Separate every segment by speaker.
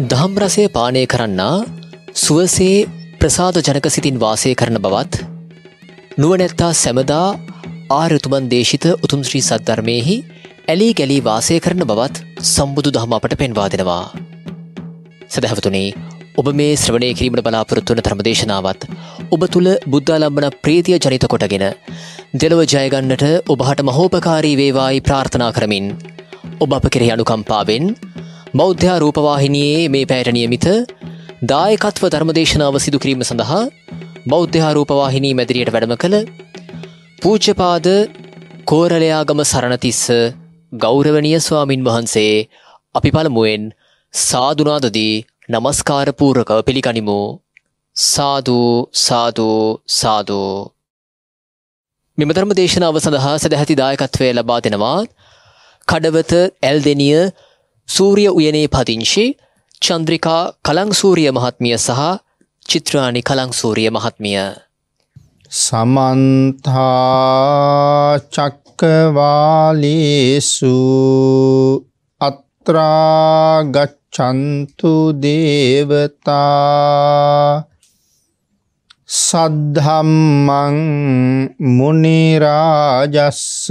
Speaker 1: දහම් රසය පානය කරන්නා සුවසේ ප්‍රසාද ජනක සිතින් වාසය කරන බවත් නුවනැත්තා සැමදා ආරතුමන් දේශිත උතුම් ශ්‍රී සද්ධර්මයෙහි ඇලී ගැලී වාසය කරන බවත් සම්බුදු දහම අපට පෙන්වා දෙෙනවා. සැදැහවතුනේ ඔබ මේ ශ්‍රවණය කිරීමට බලාපොරොත්තුවන ධර්මදේශනාවත් ඔබ තුළ බුද්ධාලම්බන ප්‍රීතිය ජනිත කොටගෙන දෙලොව ජයගන්නට ඔබහට මහෝපකාරී වේවායි ප්‍රාර්ථනා කරමින් ඔබ අප කෙරෙහි අනුකම්පාවෙන් බෞද්ධා රූපවාහිනයේ මේ පැයට නියමිත දායකත්ව ධර්මදේශනාව සිදුකිරීම සඳහා බෞද්ධහා රූපවාහිනී මැදිරියට වැඩම කළ පූජපාද කෝරලයාගම සරණතිස්ස ගෞරවනය ස්වාමින් වහන්සේ අපි පළමුුවෙන් සාධනාදදී නමස්කාරපූරකව පිළිගනිමු සාධූ සාධූ සාධූ. මෙම ධර්ම දේශනාව සඳහා සැදැහැති දායකත්වය ලබා දෙෙනවා කඩවත ඇල් දෙනිය සූරිය උයනේ පදිංචි චන්ද්‍රිකා කලංසූරිය මහත්මිය සහ චිත්‍රාණි කලංසූරිය මහත්මිය.
Speaker 2: සමන්තා චක්කවාලේසු අත්‍රාගච්චන්තු දේවතා සද්ධම්මං මුනිරාජස්ස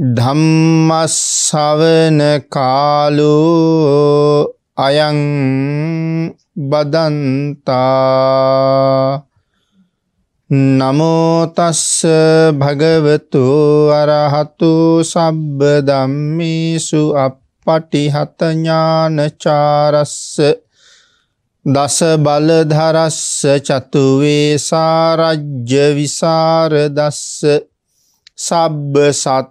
Speaker 2: ධම්මස්සවන කාලෝ අයං බදන්තා නමෝතස්ස භගවතු අරහතු සබ්බ දම්මිසු අපපටිහතඥානචාරස්ස දස බලධරස්ස චතුවේ සාරජ්‍ය විසාරදස්ස සබ්බ සත්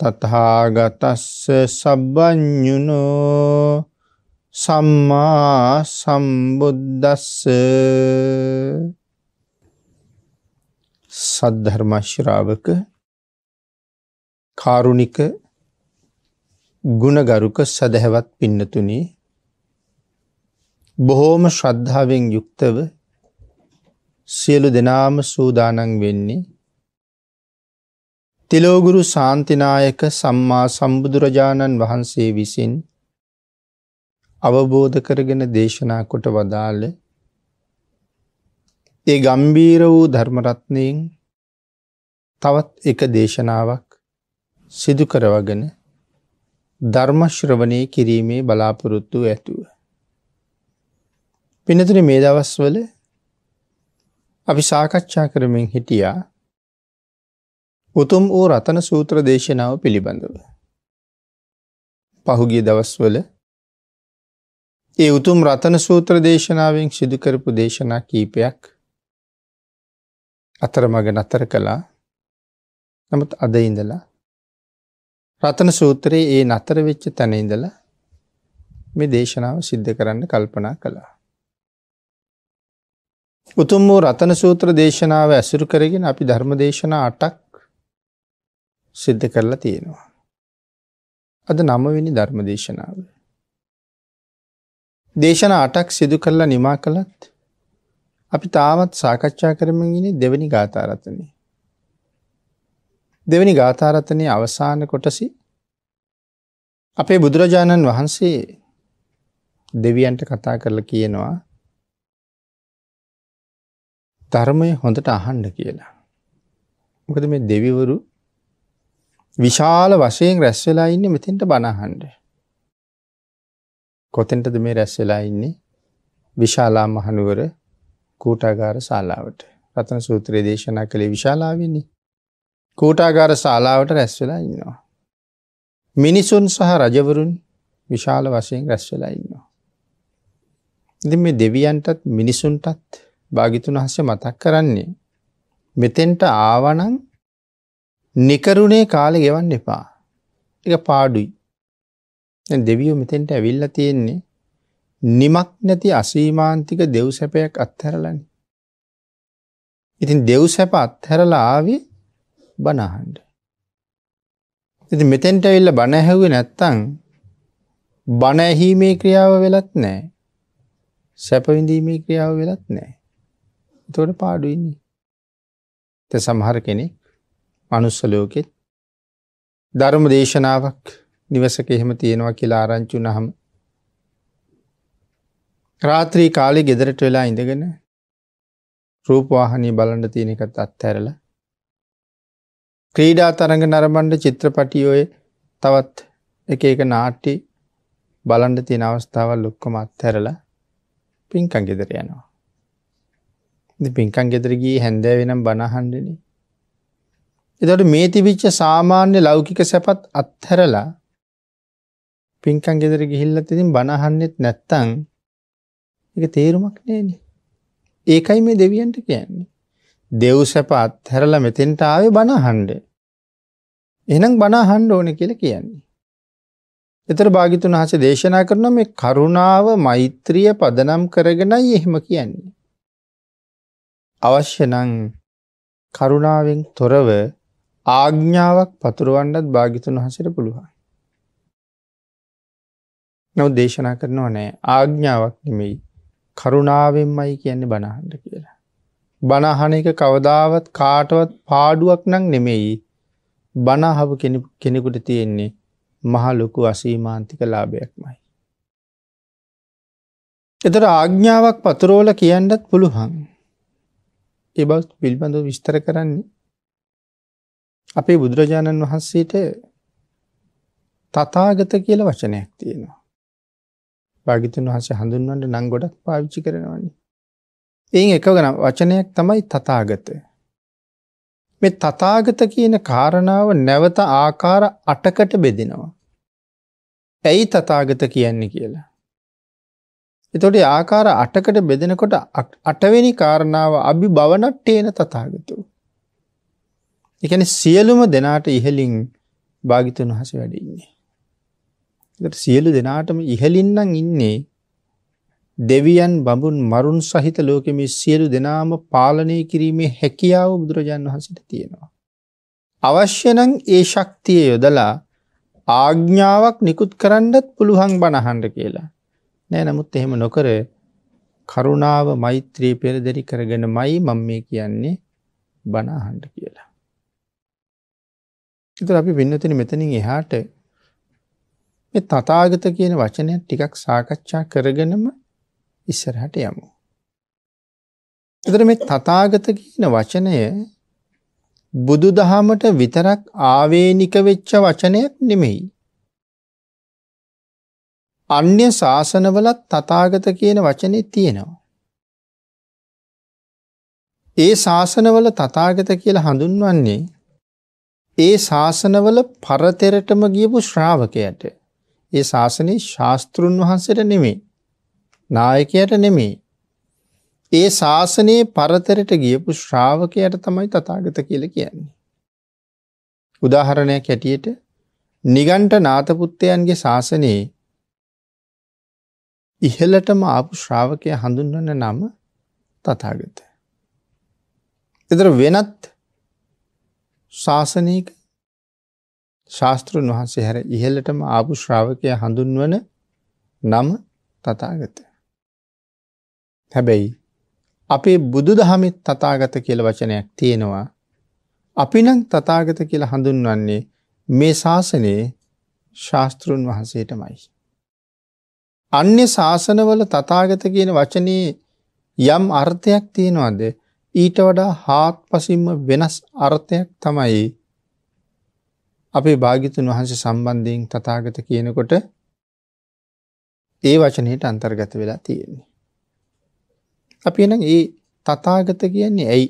Speaker 2: තතහාගතස්ස සබ්බඥුනෝ සම්මා සම්බුද්දස්ස සද්ධර්ම ශ්‍රාවක කාරුණික ගුණගරුක සදහැවත් පින්නතුනි බොහෝම ශ්‍රද්ධාවෙන් යුක්තව සියලු දෙනාම සූදානන් වෙන්නේ තිලෝගුරු ශාන්තිනායක සම්මා සම්බුදුරජාණන් වහන්සේ විසින් අවබෝධ කරගෙන දේශනා කොට වදාළ ඒ ගම්බීර වූ ධර්මරත්නයෙන් තවත් එක දේශනාවක් සිදු කරවගෙන ධර්මශ්‍රවණය කිරීමේ බලාපොරොත්තු ඇතුව. පිනතුන මේ දවස්වල අපි සාකච්ඡා කරමින් හිටියා උතුම් වූ රතන සූත්‍ර දේශනාව පිළිබඳව. පහුගිය දවස්වල ඒ උතුම් රතන සූත්‍ර දේශනාවෙන් සිදුකරපු දේශනා කීපයක් අතරමග නතර කළා නමුත් අද ඉඳලා රතන සූත්‍රයේ ඒ නතර වෙච්ච තැන ඉඳලා මේ දේශනාව සිද්ධ කරන්න කල්පනා කළා. උතුම් වූ රතන සූත්‍ර දේශනාව ඇසුරු කරගෙන අපි ධර්ම දේශනා අටක් සිද්ධ කරලා තියෙනවා. අද නමවෙනි ධර්ම දේශනාව. දේශන අටක් සිදු කරලා නිමා කළත් අපි තාමත් සාකච්ඡා කරමගිනි දෙවැනි ගාථාරතනය. දෙවැනි ගාථාරතනය අවසාන කොටසි අපේ බුදුරජාණන් වහන්සේ දෙවියන්ට කතා කරලා කියනවා ධර්මය හොඳට අහන්ඩ කියලා. මොකද මේ දෙවිවරු විශාල වශයෙන් රැස් වෙලා ඉන්න මෙතින්ට බණහන්ඩ. කොතෙන්ටද මේ රැස් වෙලා ඉන්නේ විශාලා මහනුවර කූටාගාර ශාලාවට රතන සූත්‍රයේ දේශනා කළේ විශාලාවෙන්නේ. කූටාගාර ශාලාවට රැස් වෙලා ඉන්නවා. මිනිසුන් සහ රජවරුන් විශාල වශයෙන් රැස් වෙලා ඉන්නවා. ඉති මේ දෙවියන්ටත් මිනිසුන්ටත් භාගිතුන් හස්ස මතක් කරන්නේ මෙතෙන්ට ආවනං නිකරුණේ කාලෙ ගෙවන්න එපා. එක පාඩුයි. දෙවියෝ මෙතෙන්ට ඇවිල්ල තියෙන්නේ නිමක් නැති අසීමාන්තික දෙව් සැපයක් අත්හැරලනි. ඉතින් දෙව් සැප අත්හැරලා ආවේ බනහන්ඩ. ඉති මෙතෙන්ට ඇවිල්ල බණැහැව්ව නැත්තං බණඇහීමේ ක්‍රියාව වෙලත් නෑ සැපවිඳීමේ ක්‍රියාව වෙලත් නෑ. තොට පාඩුයින්නේ. ත සමහර කෙනෙක් මනුස්ස ලෝකෙත් ධර්ම දේශනාවක් නිවසක එහෙම තියෙනවා කියලා ආරංචු නහම රාත්‍රී කාලෙ ගෙදරට වෙලා ඉඳගෙන රූපවාහනී බලන්ඩ තියෙන එකත් අත්හැරල ක්‍රීඩා තරඟ නරබන්ඩ චිත්‍රපටියෝය තවත් එක එක නාට්ටි බලන්ඩ තියෙන අවස්ථාවල් ලොක්කොම අත්හැරලා පින්කං ගෙදර යනවා. පින්කං ගෙදරගී හැන්දෑ වෙනම් බණහන්ඩනේ එදට මේ තිබිච්ච සාමාන්‍ය ලෞකික සැපත් අත්හැරලා පින්කං ගෙදර ගිහිල්ලත් ඉතින් බණහන්නෙත් නැත්තං එක තේරුමක් නේන. ඒකයි මේ දෙවියන්ට කියන්නේ. දෙව් සැප අත්හැරල මෙතෙන්ට ආවේ බණහන්ඩ. එනම් බණහන්ඩ ඕන කියල කියන්නේ. එතර භාගිතුන් හස දේශනා කරන මේ කරුණාව මෛත්‍රිය පදනම් කරගෙනයි එහෙම කියන්නේ. අවශ්‍යනං කරුණාවෙන් තොරව ආග්ඥාවක් පතුරුවන්ඩත් භාගිතුන් හසර පුළුවන්. නොව දේශනා කරනවා නෑ ආග්ඥාවක් නෙමෙයි කරුණාවෙන්මයි කියන්නේ බණහන්ට කියලා. බණහන එක කවදාවත් කාටවත් පාඩුවක් නං නෙමෙයි බණහව කෙනෙකුට තියෙන්නේ මහලොකු අසීමාන්තික ලාභයක්මයි. එතට ආග්ඥාවක් පතුරෝල කියන්නත් පුළුවන්. එබත් පිල්බඳු විස්තර කරන්නේ අපේ බුදුරජාණන් වහන්සේට තතාගත කියල වචනයක් තියෙනවා. භාගිතුන් වහසේ හඳුන්වන්ට නං ගොඩක් පාවිච්චි කරනවන්නේ. එයින් එකගන වචනයක් තමයි තතාගත. මේ තතාගත කියන කාරණාව නැවත ආකාර අටකට බෙදෙනවා. ඇයි තතාගත කියන්නේ කියලා. එතොට ආකාර අටකට බෙදෙනකොට අටවෙනි කාරණාව අභි භවනට්ටේන තතාගතු. එකන සියලුම දෙනාට ඉහලින් භාගිතන් වහස වැඩඉන්නේ. සියලු දෙනාටම ඉහලින්නම් ඉන්නේ දෙවියන් බඹුන් මරුන් සහිත ලෝකෙම සියලු දෙනාම පාලනය කිරීමේ හැකියාව බුදුරජාන් වහන්සට තියෙනවා. අවශ්‍යනං ඒ ශක්තිය යොදලා ආග්ඥාවක් නිකුත් කරන්නත් පුළුහන් බණහන්ඩ කියලා. නෑ නමුත් එහෙම නොකර කරුණාව මෛත්‍රී පෙරදරි කරගෙන මයි මං මේ කියන්නේ බනාහන්ඩ කියලා. ඉතින් අපි වෙන්නතන මෙතනින් එහාට මේ තථාගත කියන වචනය ටිකක් සාකච්ඡා කරගෙනම ඉස්සරහට යමු. එතන මේ තථාගත කියන වචනය බුදුදහමට විතරක් ආවේනික වෙච්ච වචනයක් නෙමෙයි. අන්‍ය ශාසනවලත් තථාගත කියන වචනේ තියෙනවා. ඒ ශාසනවල තථාගත කියලා හඳුන්වන්නේ ඒ ශාසනවල පරතෙරටම ගියපු ශ්‍රාවකයට ඒ ශාසනයේ ශාස්තෘන් වහන්සේට නෙමේ නායකයට නෙමේ ඒ ශාසනයේ පරතරට ගියපු ශ්‍රාවකයට තමයි තතාගත කියල කියන්නේ. උදාහරණයක් හැටියට නිගන්ට නාතපුත්තයන්ගේ ශාසනයේ ඉහලටම ආපු ශ්‍රාවකය හඳුන්වන්න නම තතාගත. එතර වෙනත් ශාසනයක ශාස්තෘන් වහන්සේ හැර ඉහලටම ආපු ශ්‍රාවකය හඳුන්වන නම තතාගත. හැබැයි අපේ බුදු දහමිත් තතාගත කියල වචනයක් තියෙනවා. අපි නං තතාගත කියල හඳුන්වන්නේ මේ ශාසනයේ ශාස්තෘන් වහන්සේටමයි. අන්‍ය ශාසනවල තතාගත කියන වචනයේ යම් අර්ථයක් තියෙනවාද ඊට වඩා හාත් පසින්ම වෙනස් අර්ථයක් තමයි අපේ භාගිතුන් වහන්සේ සම්බන්ධයෙන් තතාගත කියනකොට ඒ වචනයට අන්තර්ගත වෙලා තියෙන්නේ. අපි එනම් ඒ තතාගත කියන්නේ ඇයි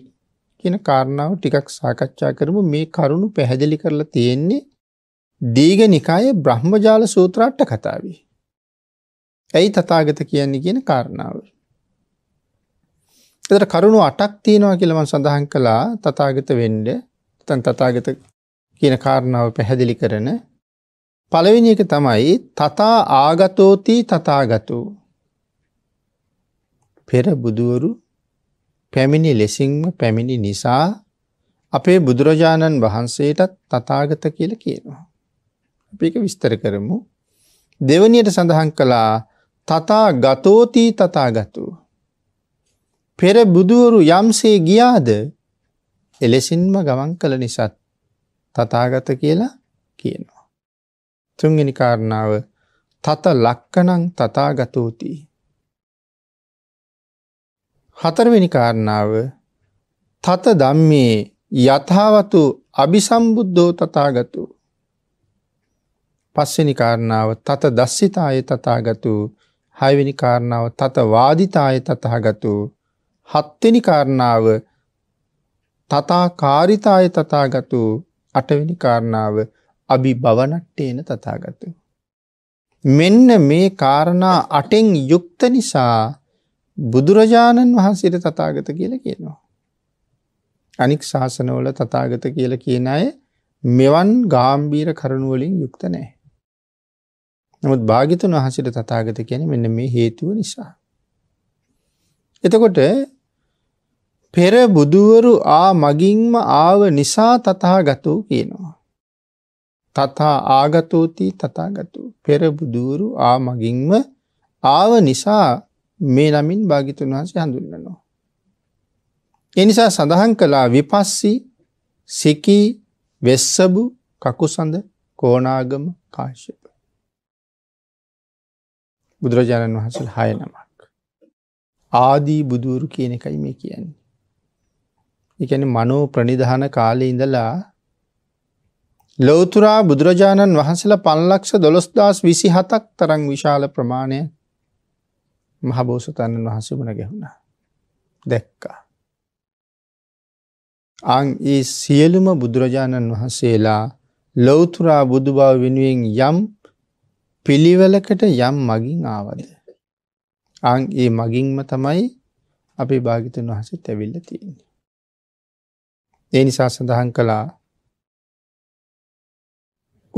Speaker 2: කියන කාරණාව ටිකක් සාකච්ඡා කරමු මේ කරුණු පැහැදිලි කරලා තියෙන්නේ දීග නිකායේ බ්‍රහ්මජාල සූත්‍රාට්ට කතාවේ. ඇයි තතාගත කියන්නේ කියන කාරණාව. එතට කරුණු අටක් තියෙනවා කියලමන් සඳහන් කළා තතාගත වෙන්ඩ තන් තතාගත කියන කාරණාව පැහැදිලි කරන පළවෙනි එක තමයි තතා ආගතෝති තතාගතු පෙර බුදුවරු පැමිණි ලෙසින්ම පැමිණි නිසා අපේ බුදුරජාණන් වහන්සේටත් තතාගත කියල කියනවා. අපි එක විස්තර කරමු දෙවනියට සඳහන් කළා තතා ගතෝතිී තතාගතුූ පෙර බුදුවරු යම්සේ ගියාද එලෙසින්ම ගමන් කළ නිසත් තතාගත කියලා කියනවා. තුන්ගනි කාරණාව තත ලක්කනං තතාගතෝතිී. හතරවෙනි කාරණාව තත දම්මේ යථාවතු අභිසම්බුද්ධෝ තතාගතු පස්සනි කාරණාව තත දස්සිතාය තතාගතු හයවෙනි කාරණාව තත වාදිතාය තතහගතු හත්වෙනි කාරණාව තථා කාරිතාය තථාගතෝ අටවෙනි කාරණාව අභිභවනට්ඨේන තථාගතෝ මෙන්න මේ කාරණා අටෙන් යුක්ත නිසා බුදුරජාණන් වහන්සේට තථාගත කියලා කියනවා අනික් ශාසනවල තථාගත කියලා කියන අය මෙවන් ගාම්භීර කරුණු වලින් යුක්ත නැහැ නමුත් භාග්‍යතුන් වහන්සේට තථාගත කියන්නේ මෙන්න මේ හේතුව නිසා එතකොට පෙර බුදුවරු ආ මගින්ම ආව නිසා තතාගතෝ කියනවා. තතා ආගතෝති තතාගතු පෙර බුදුවරු ආ මගින්ම ආව නිසා මේ නමින් භාගිතුන් වහන්සේ හඳුන්නනවා. එනිසා සඳහන් කළා විපස්සී සිකී වෙස්සබු කකුසඳ කෝනාගම කාශ්‍යප. බුදුරජාණන් වහන්සේ හය නමක්. ආදී බුදුවරු කියන එකයි මේ කියන්නේ. එකන මනෝ ප්‍රනිධාන කාලෙ ඉඳලා ලෝතුරා බුදුරජාණන් වහන්සල පල්ලක්ෂ දොළොස්දස් විසි හතක් තරං විශාල ප්‍රමාණය මහබෝසතන්නන් වහසුමන ගැහුණා දැක්කා. අං ඒ සියලුම බුදුරජාණන් වහන්සේලා ලොවතුරා බුදුබව වෙනුවෙන් යම් පිළිවලකට යම් මගින් ආවද. අං ඒ මගින්ම තමයි අපි භාගිතන් වහස තැවිල්ල තියන්නේ. ඒ නිසා සඳහන් කළා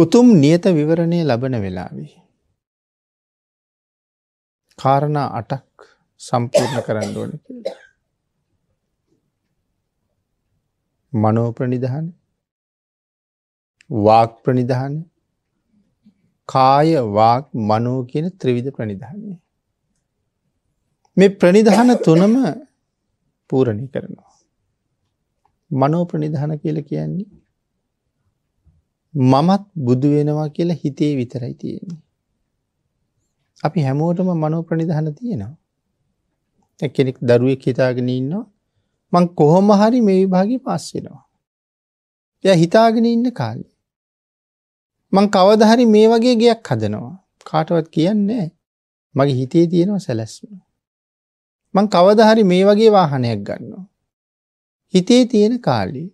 Speaker 2: උතුම් නියත විවරණය ලබන වෙලාවී. කාරණ අටක් සම්පූර්ණ කරන්න ඕන මනෝප්‍රනිධාන වාක් ප්‍රනිධාන කාය වාක් මනෝ කියන ත්‍රවිධ ප්‍රනිධානය. මේ ප්‍රනිධාන තුනම පූරණි කරනවා. මනෝප්‍රනිධාන කියල කියන්නේ. මමත් බුදු වෙනවා කියලා හිතේ විතරයි තියෙන්නේ. අපි හැමෝටම මනෝ ප්‍රනිධාන තියෙනවා. එක්කෙනෙක් දරුවෙක් හිතාගෙන ඉන්නවා මං කොහොම හරි මේ විභාගේ පස් වෙනවා. එයා හිතාගෙන ඉන්න කාලේ. මං කවද හරි මේ වගේ ගයක් හදනවා. කාටවත් කියන්නේ මගේ හිතේ තියෙනවා සැලැස්ම. මං කවද හරි මේ වගේ වාහනයක් ගන්නවා. හිතේ තියෙන කාලී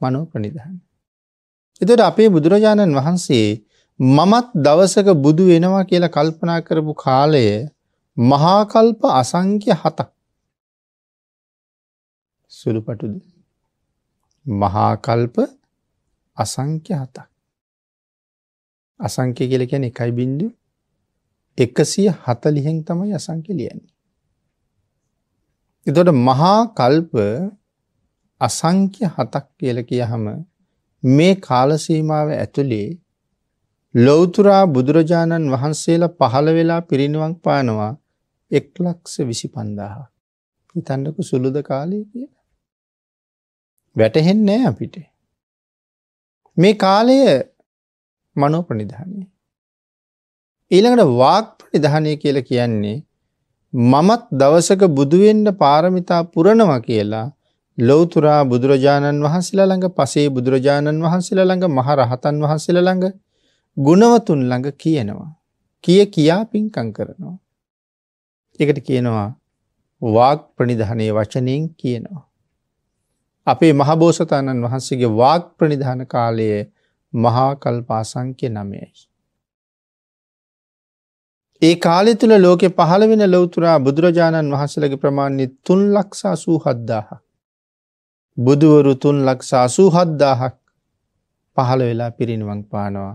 Speaker 2: මනෝ ප්‍රනිධාන. එතට අපේ බුදුරජාණන් වහන්සේ මමත් දවසක බුදු වෙනවා කියලා කල්පනා කරපු කාලය මහාකල්ප අසංක්‍ය හතක් සුළුපටුද මහාකල්ප අසංක්‍ය හතක් අසංක්‍ය කියල කියැන එකයි බින්දු එකසිය හතලිහෙන් තමයි අසංක්‍ය ලියන්නේ. එතොට මහාකල්ප අසංක්‍ය හතක් කියල කියහම මේ කාලසීමාව ඇතුළේ ලොවතුරා බුදුරජාණන් වහන්සේලා පහළ වෙලා පිරිනිවන් පානවා එක් ලක්ස විසි පන්දාහ. හිතන්නකු සුළුද කාලය කිය. වැටහෙන්නේ අපිට. මේ කාලය මනෝ ප්‍රනිධානය. ඊළඟට වාක් ප්‍රනිධානය කියලා කියන්නේ මමත් දවසක බුදුුවෙන්ට පාරමිතා පුරණව කියලා ලෞතුරා බුදුරජාණන් වහන්සේලා ළඟ පසේ බුදුරජාණන් වහන්සේලා ළඟ මහ රහතන් වහන්සේලා ළඟ ගුණවතුන් ළඟ කියනවා. කිය කියා පින්කම් කරනවා. ඒකට කියනවා වාග් ප්‍රනිධානයේ වචනයෙන් කියනවා. අපේ මහබෝසතාණන් වහන්සේගේ වාග් ප්‍රනිධාන කාලයේ මහා කල්පාසංක්‍ය නමයයි. ඒ කාලෙ තුළ ලෝකෙ පහළ වෙන ලොවතුරා බුදුරජාණන් වහන්සලගේ ප්‍රමාණය තුන් ලක්සා සූ හද්දාහක්. බුදුවරු තුන් ලක්ෂා සූහද්දාහක් පහළ වෙලා පිරිනිවන් පානවා.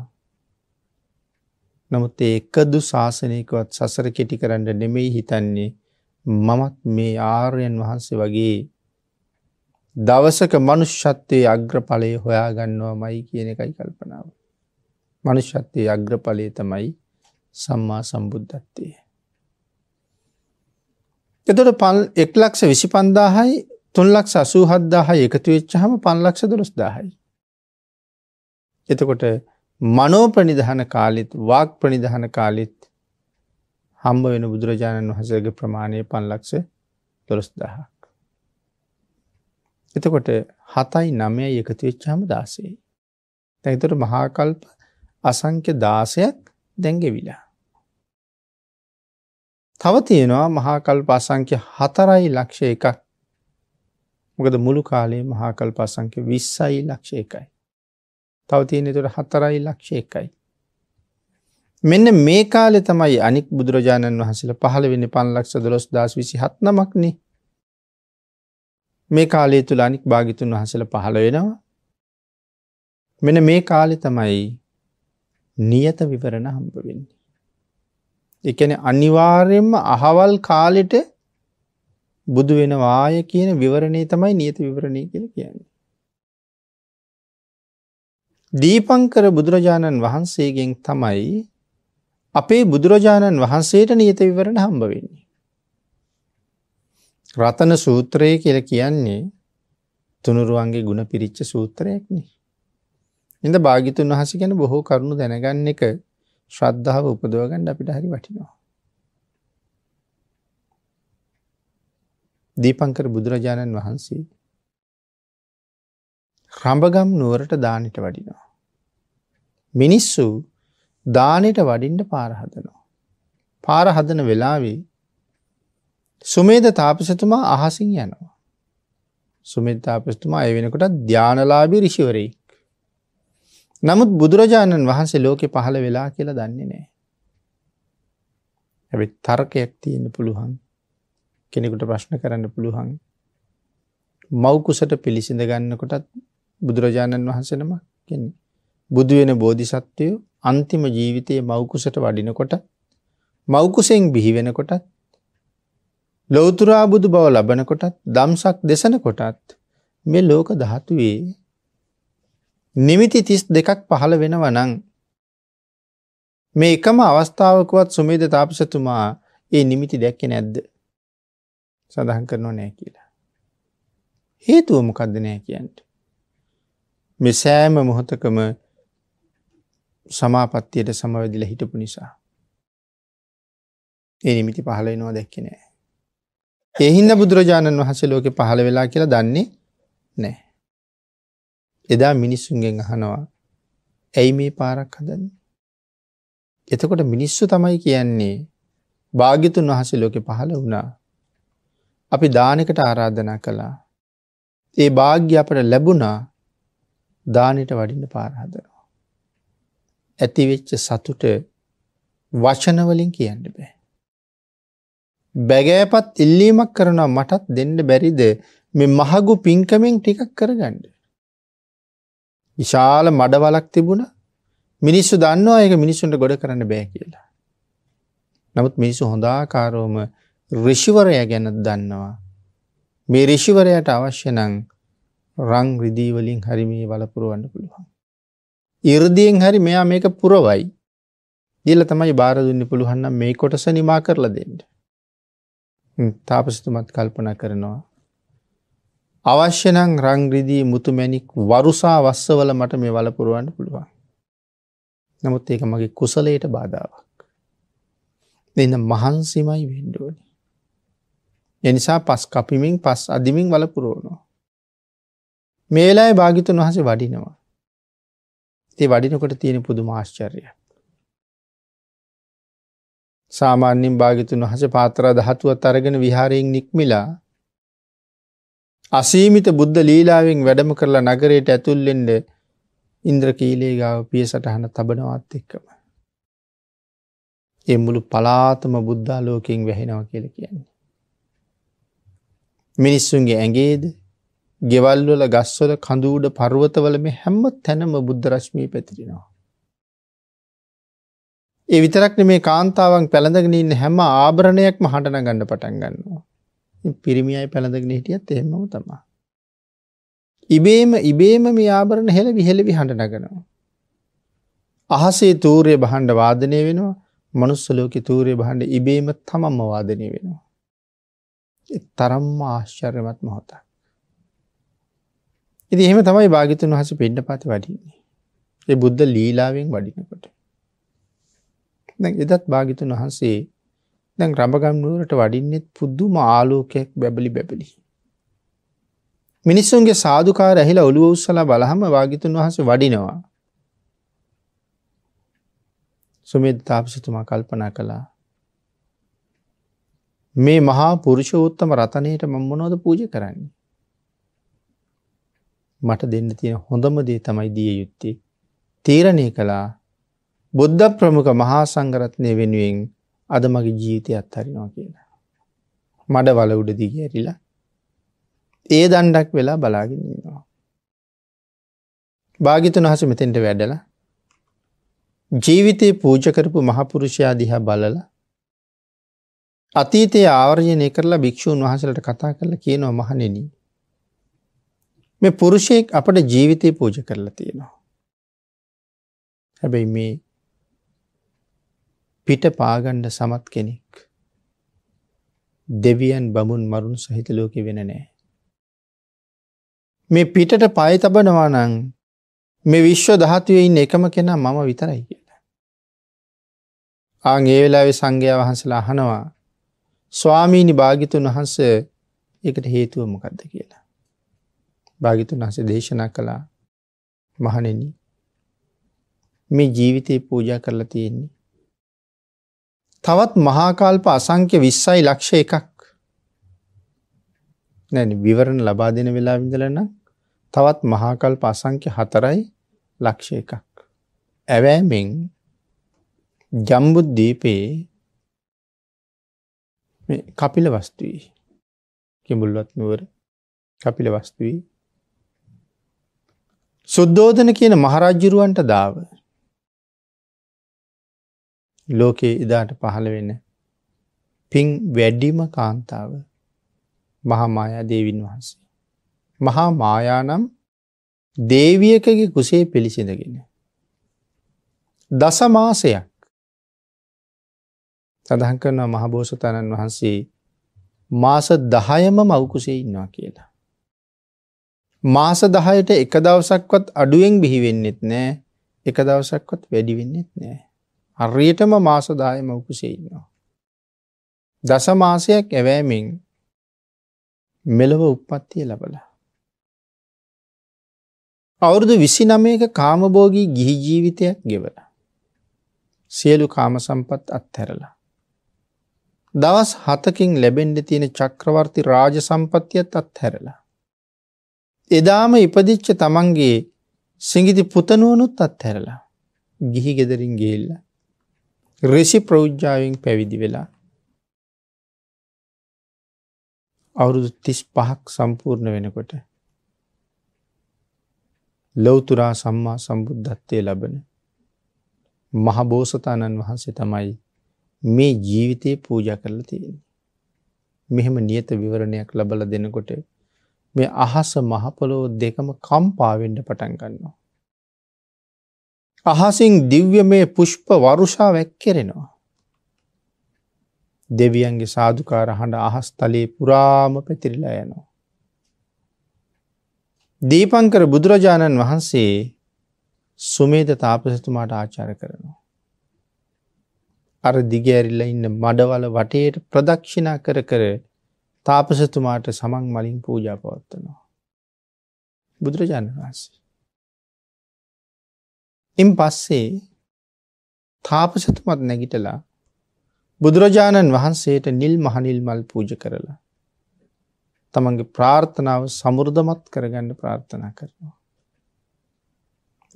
Speaker 2: නමුත් එකදු ශාසනයකවත් සසර කෙටි කරන්න නෙමෙයි හිතන්නේ මමත් මේ ආර්යන් වහන්සේ වගේ දවසක මනුෂ්‍යත්වයේ අග්‍රඵලය හොයාගන්නවා මයි කියන එකයි කල්පනාව. මනුෂ්‍යත්වයේ අග්‍රඵලය තමයි සම්මා සම්බුද්ධත්වය. එතොට පල් එක්ලක්ෂ විසි පන්දාහයි තුන්ලක්ෂ අසූ හද්දාහ එකතු වෙච්චහම පන්ලක්ෂ දොළොස් දාහයි. එතකොට මනෝ ප්‍රනිධහන කාලිත් වාක් ප්‍රනිධහන කාලිත් හම්බ වෙන බුදුරජාණන් වහසගේ ප්‍රමාණය පන්ලක්ෂ දොළොස් දහක්. එතකොට හතයි නමය එකතු වෙච්චාම දාසේ. තැයිතොට මහාකල්ප අසංක්‍ය දාසයක් දැන්ගෙවිලා. තව තියෙනවා මහාකල්ප අසංක්‍ය හතරයි ලක්ෂ එකක් මොකද මුළු කාලේ මහාකල්පා සංඛ්‍ය විස්සයි ලක්ෂ එකයි. තව තියෙන තුර හතරයි ලක්ෂ එකයි. මෙන්න මේ කාලෙ තමයි අනික් බුදුරජාණන් වහසල පහළවෙනි පන්ලක්ෂ දොස් දස් විසි හත්නමක්නේ. මේ කාලේ තුළ අනික් භාගිතුන් වහසල පහළ වෙනවා. මෙන මේ කාලෙ තමයි නියත විවරණ හම්බ වෙන්නේ. එකන අනිවාර්යෙන්ම අහවල් කාලෙට බුදු වෙනවාය කියන විවරණේ තමයි නියත විවරණය කියලා කියන්නේ. දීපංකර බුදුරජාණන් වහන්සේගෙන් තමයි අපේ බුදුරජාණන් වහන්සේට නියත විවරණ හම්බ වෙන්නේ. රතන සූත්‍රය කියල කියන්නේ තුනුරුවන්ගේ ගුණ පිරිච්ච සූත්‍රයක්න. ඉඳ භාගිතුන් වහස ගැන බොහෝ කරුණු දැනගන්න එක ශ්‍රද්ධාව උපදුවගන්න අපිට හරි වටිනවා. දීපංකර බුදුරජාණන් වහන්සේ රඹගම් නුවරට දානට වඩිනවා. මිනිස්සු දානට වඩින්ට පාරහදනවා. පාරහදන වෙලාවේ සුමේද තාපසතුමා අහසින් යනවා. සුමේද තාපස්තුමා එ වෙනකොට ධ්‍යානලාබී රිසිවරෙක්. නමුත් බුදුරජාණන් වහන්සේ ලෝකෙ පහළ වෙලා කියලා දන්නේ නෑ. ඇ තර්කයක් තියෙන පුළුවන්. කෙනෙකුට ප්‍රශ්න කරන්න පුළුවන්. මව්කුසට පිළිසිඳ ගන්නකොටත් බුදුරජාණන් වහන්සනම කෙන්නේ. බුදුවෙන බෝධිසත්වයෝ අන්තිම ජීවිතයේ මව්කුසට වඩිනකොට මව්කුසෙන් බිහිවෙනකොටත් ලෝතුරා බුදු බව ලබනකොටත් දම්සක් දෙසනකොටත් මේ ලෝක දහතුවේ නිමිති තිස් දෙකක් පහළ වෙනවනං මේ එකම අවස්ථාවකවත් සුමේද තාපසතුමා ඒ නිමිති දැක්කෙ නැද්ද සඳහන් කරනවා නෑ කියලා. හේතුව මොකක්ද නෑ කියන්ට. මෙ සෑම මොහොතකම සමාපත්තියට සමවැදිල හිටපු නිසා. ඒ නිමිති පහල නවා දැක්කි නෑ. එහින්ද බුදුරජාණන් වහස ලෝක පහළ වෙලා කියලා දන්නේ නෑ. එදා මිනිස්සුන්ගෙන් අහනවා ඇයි මේ පාරක් හදන්න. එතකොට මිනිස්සු තමයි කියන්නේ භාගිතුන් වහස ලෝකෙ පහළ වුණා අපි දානකට ආරාධනා කළා. ඒ භාග්‍ය අපට ලැබුණා දානට වඩින්න පාරාදනවා. ඇතිවෙච්ච සතුට වචනවලින් කියන්න බෑ. බැගෑපත් ඉල්ලීමක් කරනවා මටත් දෙන්න බැරිද මෙ මහගු පින්කමෙන් ටිකක් කරගඩ. විශාල මඩවලක් තිබුණ මිනිස්සු දන්නවා ඒක මිනිසුන්ට ගොඩ කරන්න බෑ කියලා. නමුත් මිනිසු හොඳාකාරෝම ඍෂිවරයා ගැනත් දන්නවා. මේ ඍෂිවරයට අවශ්‍ය නම් රං රිදී වලින් හරි මේ වලපුරවන්න පුළුවන්. 이르දීන් හරි මෙයා මේක පුරවයි. දීලා තමයි බාර දුන්නේ පුළුවන් නම් මේ කොටස නිමා කරලා දෙන්න. තාපසතුමත් කල්පනා කරනවා. අවශ්‍ය නම් රං රිදී මුතුමැණික් වරුසා වස්සවල මට මේ වලපුරවන්න පුළුවන්. නමුත් ඒක මගේ කුසලයට බාධාවක්. දෙන්න මහන්සිමයි වෙන්න ඕනේ. එනිසා පස් කපිමින් පස් අදිමින් වලපුරෝනවා. මේලායි භාගිතුන් වහස වඩිනවා. ති වඩිනකොට තියෙන පුදු මාශ්චර්ය. සාමාන්‍යෙන් භාගිතුන් වහස පාතර දහතුවත් අරගෙන විහාරයෙන් නික්මිලා අසීමිත බුද්ධ ලීලාවෙන් වැඩම කරලා නගරයට ඇතුල්ලෙන්ඩ ඉන්ද්‍ර කීලේ ගාව පිය සටහන තබනවත් එක්කම. එම්මුළු පලාතම බුද්ධාලෝකින් වැහෙනව කියල කියන්නේ. මිනිස්සුන්ගේ ඇගේද ගෙවල්වල ගස්වල කඳුඩ පරුවතවල මේ හැම්ම තැනම බුද්ධරශ්මී පැතිරෙනවා. ඒ විතරක්න මේ කාන්තාවන් පැළඳගෙන ඉන්න හැම ආභරණයක්ම හටන ගණඩ පටන් ගන්නවා. පිරිමි අයි පැළඳගෙන හිටියත් එහෙමම තමා. ඉබේම ඉබේම මේ ආභරණ හෙළ විහෙළවි හඬ නගනවා. අහසේ තූරය බහන්ඩ වාදනය වෙනවා මනුස්සලෝක තූරය බහන්ඩ ඉබේම තමම්ම වාදනය වෙනවා. තරම්ම ආශ්චර්යමත් මොහොතක්. ඉති එහෙම තමයි භාගිතුන් වහස පෙන්ඩ පති වඩින්නේ. ඒ බුද්ධ ලීලාවෙන් වඩිනකොට. එදත් භාගිතුන් වහන්සේ දැන් රඹගම්නුවරට වඩින්නෙත් පුද්දුම ආලෝකයක් බැබලි බැබලි. මිනිස්සුන්ගේ සාධකාර ඇහිලා ඔළුව උස්සල බලහම වාගිතුන් වහස වඩිනවා. සුමේද තාපසිතුමා කල්පනා කලා මේ මහා පුරුෂ උත්තම රතනයට මම්මනෝද පූජ කරන්නේ. මට දෙන්න තියෙන හොඳම දේ තමයි දිය යුත්තේ. තීරණය කළා බුද්ධ ප්‍රමුඛ මහා සංගරත්නය වෙනුවෙන් අද මගේ ජීවිතය අත්හරිනවා කියලා. මඩ වල උඩ දිග ඇරිලා. ඒ දණ්ඩක් වෙලා බලාගෙනන්නවා. භාගිතුන් හස මෙතෙන්ට වැඩලා ජීවිතයේ පූජකරපු මහපුරුෂයා දිහා බලලා අතීතයේ ආවර්ජනය කරලා භික්‍ෂූන් වහසලට කතා කරල කියනවා මහනෙනී. මේ පුරුෂයෙක් අපට ජීවිතය පූජ කරලා තියෙනවා. හැබැයි මේ පිට පාගණ්ඩ සමත් කෙනෙක් දෙවියන් බමුන් මරුන් සහිත ලෝක වෙන නෑ. මේ පිටට පය තබනවා නං මේ විශ්ව දහතුවයින් එකම කෙනා මම විතරයි කියලා. ආං ඒ වෙලාවෙ සංඝයා වහන්සලා අහනවා ස්වාමීණි භාගිතුන් වහන්ස එකට හේතුව මොකක්ද කියලා. භාගිතුන් වහසේ දේශනා කළා මහනෙන මේ ජීවිතය පූජා කරලා තියෙන්නේ. තවත් මහාකාල්ප අසංක්‍ය විස්සයි ලක්ෂ එකක් නැන විවරණ ලබා දෙන වෙලා විඳලන තවත් මහාකල්ප අසංක්‍ය හතරයි ලක්ෂ එකක්. ඇවෑමෙන් ජම්බුද්ධීපයේ මේ කපිල වස්තුවයි කිඹුල්වත් නුවර කපිල වස්තුවී සුද්දෝධන කියන මහරජ්ජුරුවන්ට දාව ලෝකයේ ඉදාට පහළ වෙන පින් වැඩිම කාන්තාව මහාමායා දේවින් වහන්සේ. මහා මායානම් දේවියකගේ කුසේ පිළිසිඳගෙන. දස මාසයක් සඳහන් කරනවා මහබෝසතාණන් වහන්සේ මාස දහයම මවකුසේ ඉන්නවා කියලා. මාස දහයට එක දවසක්වත් අඩුවෙන් බිහිවෙන්නෙත් නෑ එක දවසක්වත් වැඩිවෙන්නෙත් නෑ. හරියටම මාසදාය මවකුසේ ඉන්නවා. දස මාසයක් ඇවෑමෙන් මෙලොව උප්පත්තිය ලබලා. අවුරුදු විසි නමයක කාමබෝගී ගිහි ජීවිතයක් ගෙවලා. සියලු කාම සම්පත් අත්හැරලා. දවස් හතකින් ලැබෙන්ඩ තියෙන චක්‍රවර්ති රාජ සම්පත්තියත් අත්හැරලා. එදාම ඉපදිච්ච තමන්ගේ සිංගිති පුතනුවනුත් අත්හැරලා ගිහි ගෙදරින් ගේල්ල. රෙසි ප්‍රෞද්ජාවෙන් පැවිදි වෙලා. අවුරුදු තිස් පහක් සම්පූර්ණ වෙනකොට. ලොවතුරා සම්මා සම්බුද්ධත්වය ලබන මහබෝසතාණන් වහන්සේ තමයි මේ ජීවිතයේ පූජ කරලා තියෙන. මෙහෙම නියත විවරණයක් ලබල දෙනකොට මේ අහස මහපොලෝ දෙකම කම්පාවෙන්ඩ පටන් ගන්නවා. අහසින් දිව්‍ය මේ පුෂ්ප වරුෂා වැක්කෙරෙනවා. දෙවියන්ගේ සාධකාර හඬ අහස්තලේ පුරාම පැතිරිලා යනවා. දීපංකර බුදුරජාණන් වහන්සේ සුමේද තාපසතුමාට ආචාර කරනවා. අර දිගෑරිල්ල ඉන්න මඩවල වටේට ප්‍රදක්ෂිනා කර කර තාපසතුමාට සමන් මලින් පූජා පවත්වනවා. බුදුරජාණන් වහන්සේ. එම් පස්සේ තාපසතුමත් නැගිටලා බුදුරජාණන් වහන්සේට නිල් මහනිල් මල් පූජ කරලා. තමන්ගේ ප්‍රාර්ථනාව සමුර්ධමත් කරගන්න ප්‍රාර්ථනා කරනවා.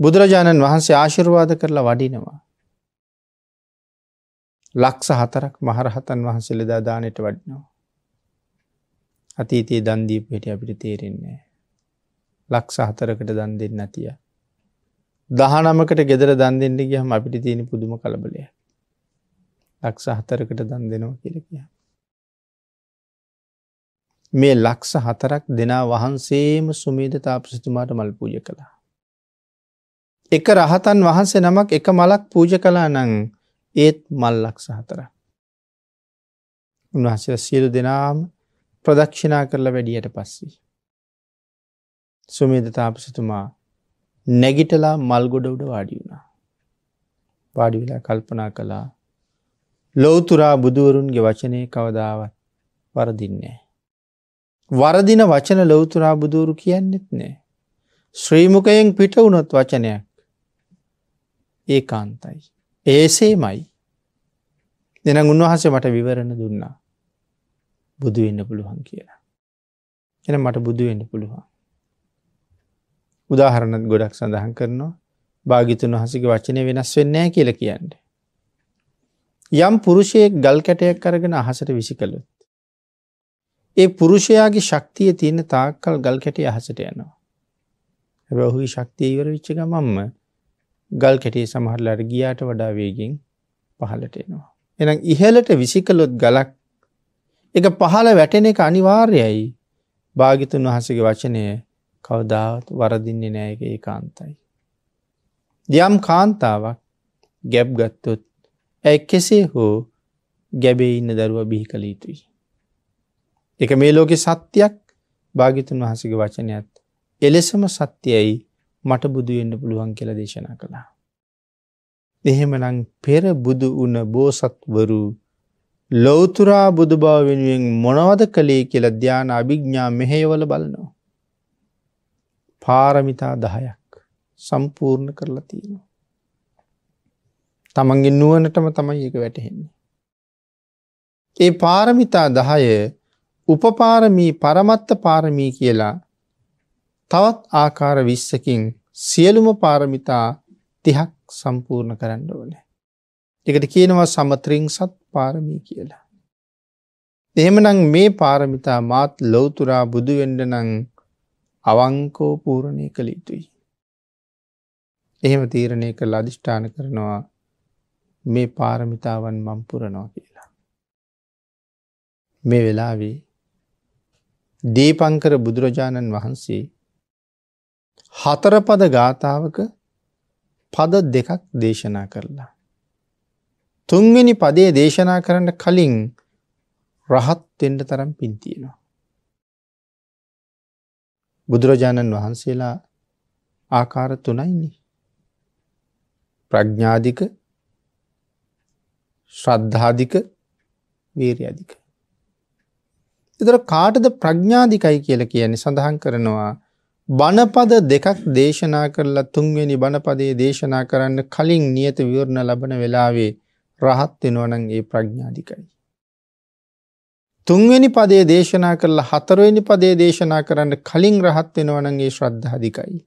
Speaker 2: බුදුරජාණන් වහන්සේ ආශිර්වාද කරලා වඩිනවා. ලක්ෂ හතරක් මහරහතන් වහන්සේලදා දානයට වඩනවා. අතීතයේ දන්දීපයට අපිට තේරෙන්නේ. ලක්ෂ හතරකට දන් දෙන්න නැතිය. දහනමකට ගෙදර දන් දෙන්න ගහම අපිට තියෙන පුදුම කලබලය. ලක්ෂ හතරකට දන් දෙනවා කියලකිය. මේ ලක්ෂ හතරක් දෙනා වහන්සේම සුමීද තාපසිතුමාට මල් පූජ කළා. එක රහතන් වහන්සේ නමක් එක මලක් පූජ කලා නං ඒත් මල්ලක්ෂ හතර. උන්වහසල සියලු දෙනාම ප්‍රදක්ෂිනා කරලා වැඩියට පස්සේ. සුමේද තාපසතුමා නැගිටලා මල්ගොඩ උඩ වාඩි වුණා. පාඩිවිලා කල්පනා කළා ලෝතුරා බුදුවරුන්ගේ වචනය කවදාවත් වරදින්නේ. වරදින වචන ලොවතුරා බුදුරු කියන්නෙත් නෑ. ශ්‍රීමකයෙන් පිට වුණොත් වචනයක් ඒ කාන්තයි. ඒසේමයි දෙන උන්වහස මට විවරණ දුන්නා බුදු වෙන්න පුළුවන් කියලා. එන මට බුදුවෙන්න පුළුවන්. උදාහරණත් ගොඩක් සඳහන් කරනවා භාගිතුන් වහසගේ වචනය වෙනස් වෙන්නෑ කියල කියන්න. යම් පුරුෂයෙක් ගල් කැටයක් කරගෙන අහසට විසි කළුත්. ඒ පුරුෂයාගේ ශක්තිය තියෙන තාක්කල් ගල් කැටේ අහසට යනවා. ඇ ඔහුගේ ශක්තිය ඉවර විච්ච ගමම්ම ගල් කෙටේ සමහරලට ගියාට වඩා වේගෙන් පහලට එනවා. එනම් ඉහලට විසිකලොත් ගලක් එක පහළ වැටෙන එක අනිවාර්යයි භාගිතුන් වහසගේ වචනය කවදාවත් වරදින්නේ නෑක ඒ කාන්තයි. යම් කාන්තාවක් ගැබ් ගත්තොත් ඇ කෙසේ හෝ ගැබේ ඉන්න දරුව බිහි කළ යුතුයි. එක මේ ලෝකෙ සත්‍යයක් භාගිතුන් වහසගේ වචනයත් එලෙසම සත්‍යයයි මට බුදුවෙන්න පුළුවන් කියල දේශනා කළා. එහෙමනං පෙර බුදු වන බෝසත්වරු ලොවතුරා බුදු බව වෙනුවෙන් මොනවද කළේ කියල ධ්‍යාන අභිග්ඥා මෙහෙයවල බලනවා. පාරමිතා දහයක් සම්පූර්ණ කරලා තියෙනවා. තමන්ගේ නුවනටම තමයි ඒක වැටහෙන්නේ. ඒ පාරමිතා දහය උපපාරමී පරමත්ත පාරමී කියලා තවත් ආකාර විශ්සකින් සියලුම පාරමිතා තිහක් සම්පූර්ණ කරන්න ඕනෑ. එකට කියනවා සමත්‍රිං සත් පාරමී කියලා. එහෙමනං මේ පාරමිතා මාත් ලොවතුරා බුදුවෙන්ඩනං අවංකෝ පූරණය කළ යුතුයි. එහෙම තීරණය කළ අධිෂ්ඨාන කරනවා මේ පාරමිතාවන් මම්පුරනවා කියලා. මේ වෙලාවී දීපංකර බුදුරජාණන් වහන්සේ හතරපද ගාථාවක පද දෙකක් දේශනා කරලා. තුන්වෙනි පදේ දේශනා කරන්න කලින් රහත්වෙන්ට තරම් පින්තියෙනවා. බුදුරජාණන් වහන්සේලා ආකාර තුනයින්නේ. ප්‍රඥ්ඥාධික ශ්‍රද්ධාධික වේරයධික. එතර කාටද ප්‍රඥාධිකයි කියල කියන්නේ සඳහන් කරනවා බණපද දෙකක් දේශනා කරලා තුන්වෙනි බණපදයේ දේශනා කරන්න කලින් නියත විවරණ ලබන වෙලාවේ රහත් වෙනවා නම් ඒ ප්‍රඥාධිකයි. තුන්වෙනි පදයේ දේශනා කරලා හතරවෙනි පදයේ දේශනා කරන්න කලින් රහත් වෙනවා නම් ඒ ශ්‍රද්ධාධිකයි.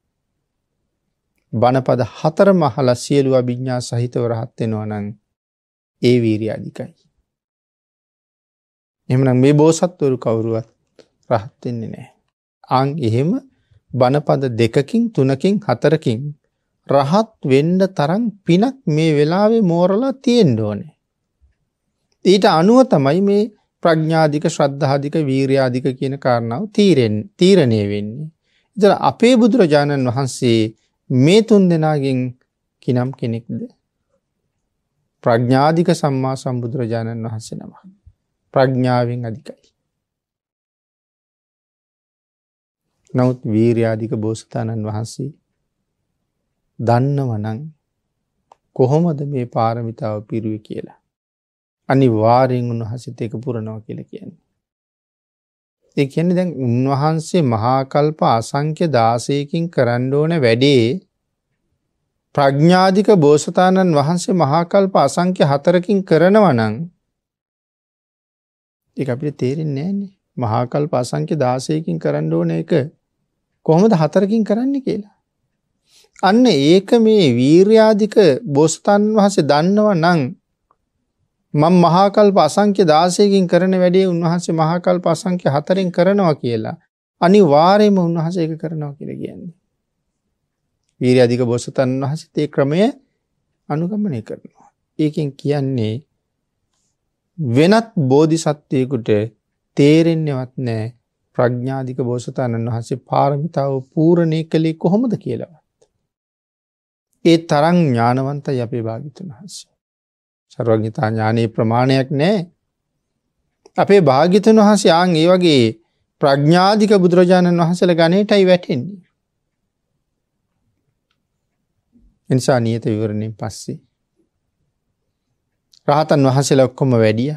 Speaker 2: බණපද හතරම අහලා සියලු අභිඥා සහිතව රහත් වෙනවා නම් ඒ වීරියාධිකයි. එහෙමනම් මේ බෝසත්වරු කවුරුවත් රහත් වෙන්නේ නැහැ. ආන් එහෙම බණපද දෙකකින් තුනකින් හතරකින් රහත් වෙන්න තරම් පිනක් මේ වෙලාවේ මෝරලා තියෙන්න ඕනේ. ඊට අනුව තමයි මේ ප්‍රඥාධික ශ්‍රද්ධාධික වීරයාධික කියන කාරණාව තීරෙන් තීරණය වෙන්නේ. ඉතල අපේ බුදුරජාණන් වහන්සේ මේ තුන් දෙනාගෙන් කිනම් කෙනෙක්ද. ප්‍රඥාධික සම්මා සම්බුදුරජාණන් වහන්සේ නම. ප්‍රඥාවෙන් අධිකයි. නමුත් වීරයාධික බෝසතාණන් වහන්සේ දන්නවනං කොහොමද මේ පාරමිතාව පිරුව කියලා. අනි වාරයෙන් උන්වහසිත එක පුරණව කියල කියන්නේ. ඒ කියන්නේ දැන් උන්වහන්සේ මහාකල්ප අසංක්‍ය දාසයකින් කරන්න ඕන වැඩේ ප්‍රඥාධික බෝසතාණන් වහන්සේ මහාකල්ප අසංක්‍ය හතරකින් කරනවනං එක අපිට තේරෙන් නෑනේ මහාකල්ප අසංක්‍ය දාසයකින් කරන්න ඕන එක කොහොමද හතරකින් කරන්නේ කියලා. අන්න ඒක මේ වීර්යාධික බොස්තන් වහන්සේ දන්නව නම් මම මහාකල්ප අසංඛ්‍ය 16කින් කරන වැඩේ උන්වහන්සේ මහාකල්ප අසංඛ්‍ය 4ෙන් කරනවා කියලා අනිවාර්යයෙන්ම උන්වහන්සේ ඒක කරනවා කියලා කියන්නේ. වීර්යාධික බොස්තන් වහන්සේ ඒ ක්‍රමය අනුගමනය කරනවා. ඒකෙන් කියන්නේ වෙනත් බෝධිසත්වයෙකුට තේරෙන්නේවත් නැහැ ප්‍රඥාධික බෝසතාණන් වහන්සේ පාරමිතාව පූරණය කළේ කොහොමද කියලවත්. ඒ තරං ඥානවන්තයි අපේ භාගිතුන් වහන්සේ. සර්වඥතා ඥානයේ ප්‍රමාණයක් නෑ. අපේ භාගිතන් වහන්සේ ආං ඒ වගේ ප්‍රඥාධික බුදුරජාණන් වහසල ගණයටයි වැටෙන්නේ. එනිසා නියත විවරණයෙන් පස්සේ. රහතන් වහසල ඔක්කොම වැඩිය.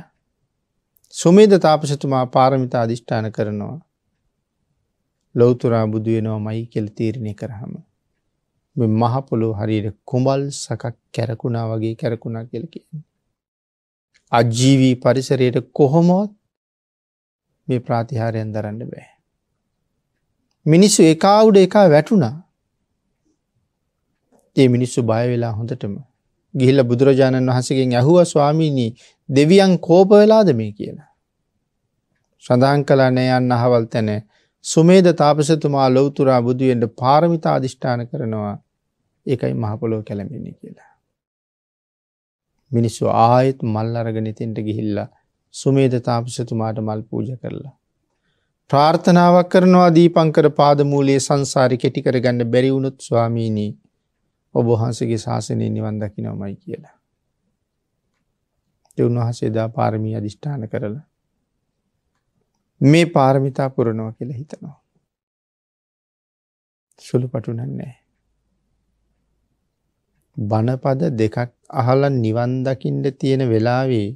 Speaker 2: සුමේද තාපසතුමා පාරමිතා අධිෂ්ඨාන කරනවා. ලොවතුරා බුදු වෙනවමයි කියලා තීරණය කරාම මේ මහ පොළොව හරියට කුඹල් සකක් කැරකුණා වගේ කැරකුණා කියලා කියන්නේ. අජීවී පරිසරයට කොහොමවත් මේ ප්‍රාතිහාරයන් දරන්න බෑ. මිනිස්සු එකවුඩ එකා වැටුණා. ඒ මිනිස්සු බයවෙලා හොඳටම ගිහිල්ල බුදුරජාණන් වහසකෙන් ඇහුව ස්වාමීණී දෙවියන් කෝපවෙලාද මේ කියලා. සඳහන් කලා නෑ යන්න අහවල් තැන සුමේද තාපසතුමා ලොවතුරා බුදුුවෙන්ට පාරමිතා අධිෂ්ඨාන කරනවා එකයි මහපොලෝ කැළඹෙන්නේ කියලා. මිනිස්සු ආයෙත් මල් අරගනිතින්ට ගිහිල්ලා සුමේද තාපසතුමාට මල් පූජ කරලා. ප්‍රාර්ථනාවක් කරනවා දීපංකර පාදමූලයේ සංසාරි කෙටිකර ගන්න බැරිවුණුත් ස්වාමීණී ඔබහන්සගේ ශාසනය නිවන් දකිනොමයි කියලා. එවන්වහසේදා පාරමී අධිෂ්ඨාන කරලා මේ පාරමිතා පුරණවා කියලා හිතනවා. සුළු පටුනන්නේ. බණපද දෙකක් අහල නිවන්දකින්ට තියෙන වෙලාවේ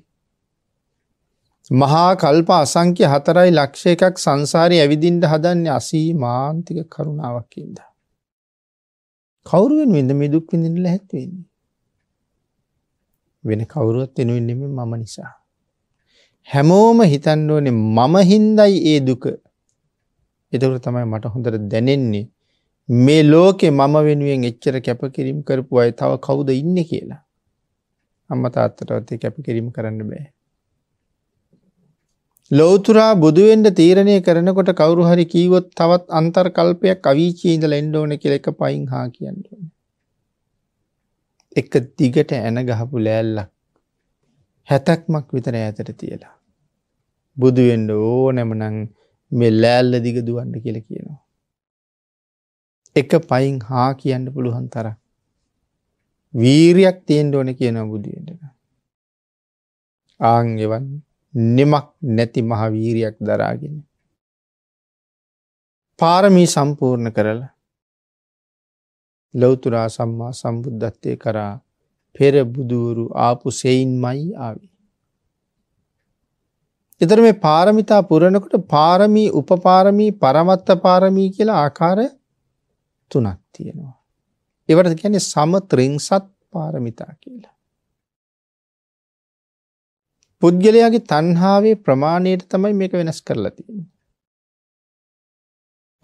Speaker 2: මහා කල්ප අසංක්‍ය හතරයි ලක්ෂ එකක් සංසාරය ඇවිදින්ට හදන්න අසී මාන්තික කරුණාවක්කින්ද. කවුරුවෙන් වෙද මේ දුක් විඳින්නල හැත්වවෙන්නේ. වෙන කවුරුවත් එනුවෙන්නෙම මම නිසා. හැමෝම හිතන්න ඕනේ මම හින්දයි ඒ දුක. එතකොට තමයි මට හොඳට දැනෙන්නේ මේ ලෝකේ මම වෙනුවෙන් එච්චර කැපකිරීම කරපු අය තව කවුද ඉන්න කියලා. අම්මා තාත්තටවත් ඒ කැපකිරීම කරන්න බෑ. ලෞතුරා බුදු වෙන්න තීරණය කරනකොට කවුරු හරි කීවොත් තවත් අන්තර් කල්පයක් අවීචී ඉඳලා එන්න ඕනේ කියලා එක පයින් හා කියන්නේ. එක දිගට ඇන ගහපු ලෑල්ලක් හැතැක්මක් විතර ඇතට තියලා. බුදුවෙන්ඩ ඕ නැමනං මෙ ලෑල්ල දිග දුවන්ඩ කියල කියනවා. එක පයින් හා කියන්න පුළුවන් තර. වීරයක් තියෙන් ඕන කියනවා බුදුවෙන්ටක. ආංගෙවන් නෙමක් නැති මහවීරයක් දරාගෙන. පාරමී සම්පූර්ණ කරලා ලොවතුරා සම්මා සම්බුද්ධත්වය කරා පෙරබුදුවරු ආපු සෙයින් මයි ආවි. එතර මේ පාරමිතා පුරණකොට පාරමී උපපාරමී පරමත්ත පාරමී කියලා ආකාර තුනක් තියෙනවා. එවට ගැන සම ත්‍රිංසත් පාරමිතා කියලා. පුද්ගලයාගේ තන්හාාවේ ප්‍රමාණයට තමයි මේක වෙනස් කරලා තියන්නේ.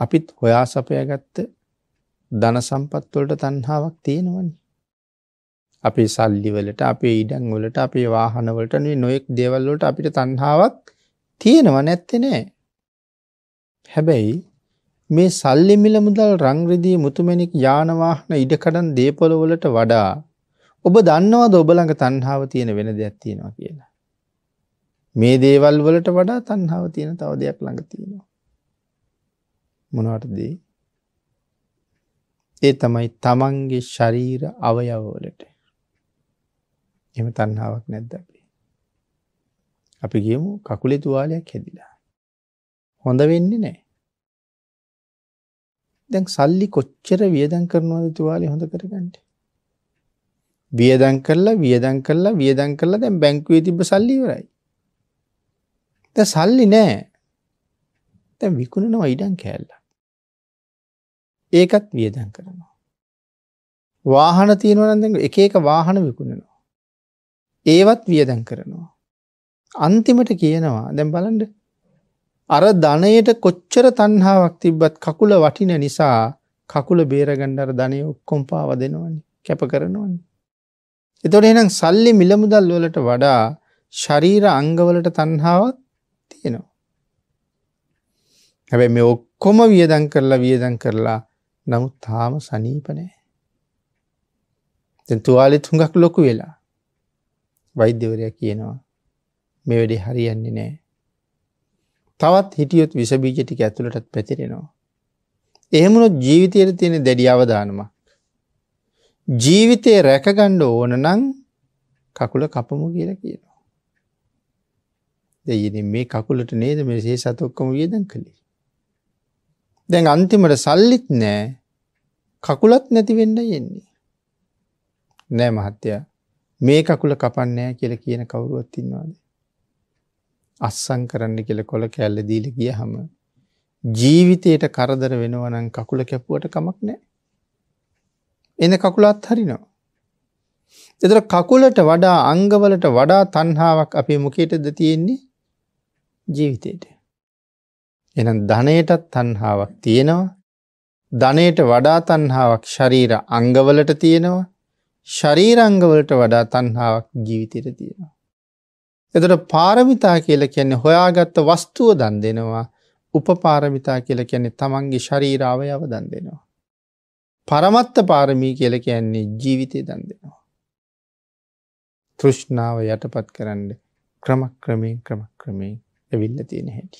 Speaker 2: අපිත් හොයා සපයගත්ත ධන සම්පත්වලට තන්හාාවක් තියෙනවනි. අපේ සල්ලිවලට අපේ ඉඩන් වලට අපේ වාහනවලට නේ නොයෙක් දේවල්වලට අපිට තණ්හාවක් තියෙනව නැත්තේ නෑ. හැබැයි මේ සල්ලි මිල මුදල් රංග්‍රදී මුතුමැණික් යාන වාහන ඉඩකඩම් දේපොළ වලට වඩා ඔබ දන්නවද ඔබ ළඟ තණ්හාව තියෙන වෙන දෙයක් තියෙනවා කියලා? මේ දේවල් වලට වඩා තණ්හාව තියෙන තව දෙයක් ළඟ තියෙනවා. මොනවටද? ඒ තමයි තමන්ගේ ශරීර අවයව වලට. එහෙම තණ්හාවක් නැද්ද අපේ? අපි ගියමු කකුලේ තුවාලයක් හැදිලා. හොඳ වෙන්නේ නැහැ. දැන් සල්ලි කොච්චර වියදම් කරනවද තුවාලේ හොඳ කරගන්න? වියදම් කරලා වියදම් කරලා වියදම් කරලා දැන් බැංකුවේ තිබ්බ සල්ලි ඉවරයි. දැන් සල්ලි නැහැ. දැන් විකුණනවා ඉඩම් කෑල්ලක්. ඒකත් වියදම් කරනවා. වාහන තියෙනවා නම් දැන් එක එක වාහන විකුණනවා. ඒවත් වියදැන් කරනවා. අන්තිමට කියනවා දැම් බලන්ඩ අර ධනයට කොච්චර තන්හාාවක් තිබ්බත් කකුල වටින නිසා කකුල බේරගණ්ඩර ධනය ඔක්කොම් පාව දෙනවනි කැප කරනවන්න. එතොට එනම් සල්ලි මිලමුදල් වලට වඩා ශරීර අංගවලට තන්හාාවත් තියෙනවා. හැබැ මේ ඔක්කොම වියදන් කරලා වියදන් කරලා නමුත් තාම සනීපනෑ. තුවාලෙත් හුඟක් ලොකු වෙලා වෛද්‍යවරයා කියනවා මේ වැඩි හරියන්නේ නෑ. තවත් හිටියොත් විසබීජ ටික ඇතුළටත් පැතිරෙනවා. එහෙමනොත් ජීවිතයට තියෙන දැඩි අවධානමක්. ජීවිතය රැකගණ්ඩ ඕන නං කකුල කපමු කියලා කියනවා. දෙයින මේ කකුලට නේද මෙසේ සතොක්කම වියදන් කළේ. දැන් අන්තිමට සල්ලිත් නෑ කකුලත් නැතිවෙන්න යෙන්නේ. නෑ මහත්තයා මේ කකුල කපන්නෑ කියල කියන කවුරුවත් ඉන්නවාද. අස්සං කරන්න කෙළ කොළ කැල්ල දීල ගිය හම. ජීවිතයට කරදර වෙනවනං කකුල කැපුවට කමක් නෑ. එන කකුලත් හරිනවා. එතර කකුලට වඩා අංගවලට වඩා තන්හාාවක් අපේ මොකේටද තියෙන්නේ ජීවිතයට. එනම් ධනයටත් තන්හාාවක් තියෙනවා ධනයට වඩා තන්හාාවක් ශරීර අංගවලට තියෙනවා ශරීරංගවලට වඩා තන්හාාවක් ජීවිතයට තියෙනවා. එතට පාරමිතා කියල කියන්නේ හොයාගත්ත වස්තුව දන් දෙනවා උපපාරමිතා කියල කියන්නේ තමන්ගේ ශරීරාවයව දන් දෙනවා. පරමත්ත පාරමී කියල කියන්නේ ජීවිතය දන් දෙනවා. තෘෂ්ණාව යටපත් කරන්න ක්‍රමක්‍රමයෙන් ක්‍රමක්‍රමයෙන් ඇවිල්ල තියෙන හැටි.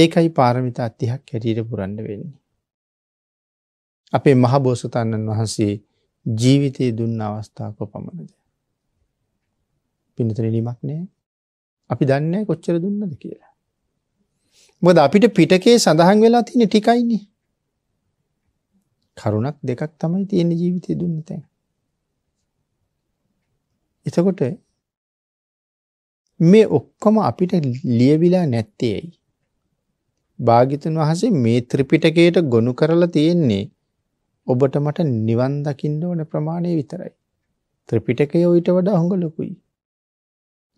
Speaker 2: ඒකයි පාරමිතා අත්තිහක් හැටියට පුරන්ඩ වෙන්නේ. අපේ මහබෝසතන්නන් වහන්සේ ජීවිතයේ දුන්න අවස්ථාවක පමණද. පිනතර ලිමක් නෑ අපි දන්නේ කොච්චර දුන්නද කියලා. බොද අපිට පිටකේ සඳහන් වෙලා තියෙන ටිකයිනි. කරුණක් දෙකක් තමයි තියෙන ජීවිතය දුන්න තැන්. එතකොට මේ ඔක්කොම අපිට ලියවිලා නැත්තේයි. භාගිතන් වහසේ මේ ත්‍රිපිටකයට ගොුණු කරලා තියෙන්නේ ඔබට මට නිවන් දකින්න ඕන ප්‍රමාණය විතරයි. ත්‍රිපිටකය ඊට වඩා හොඟ ලොකුයි.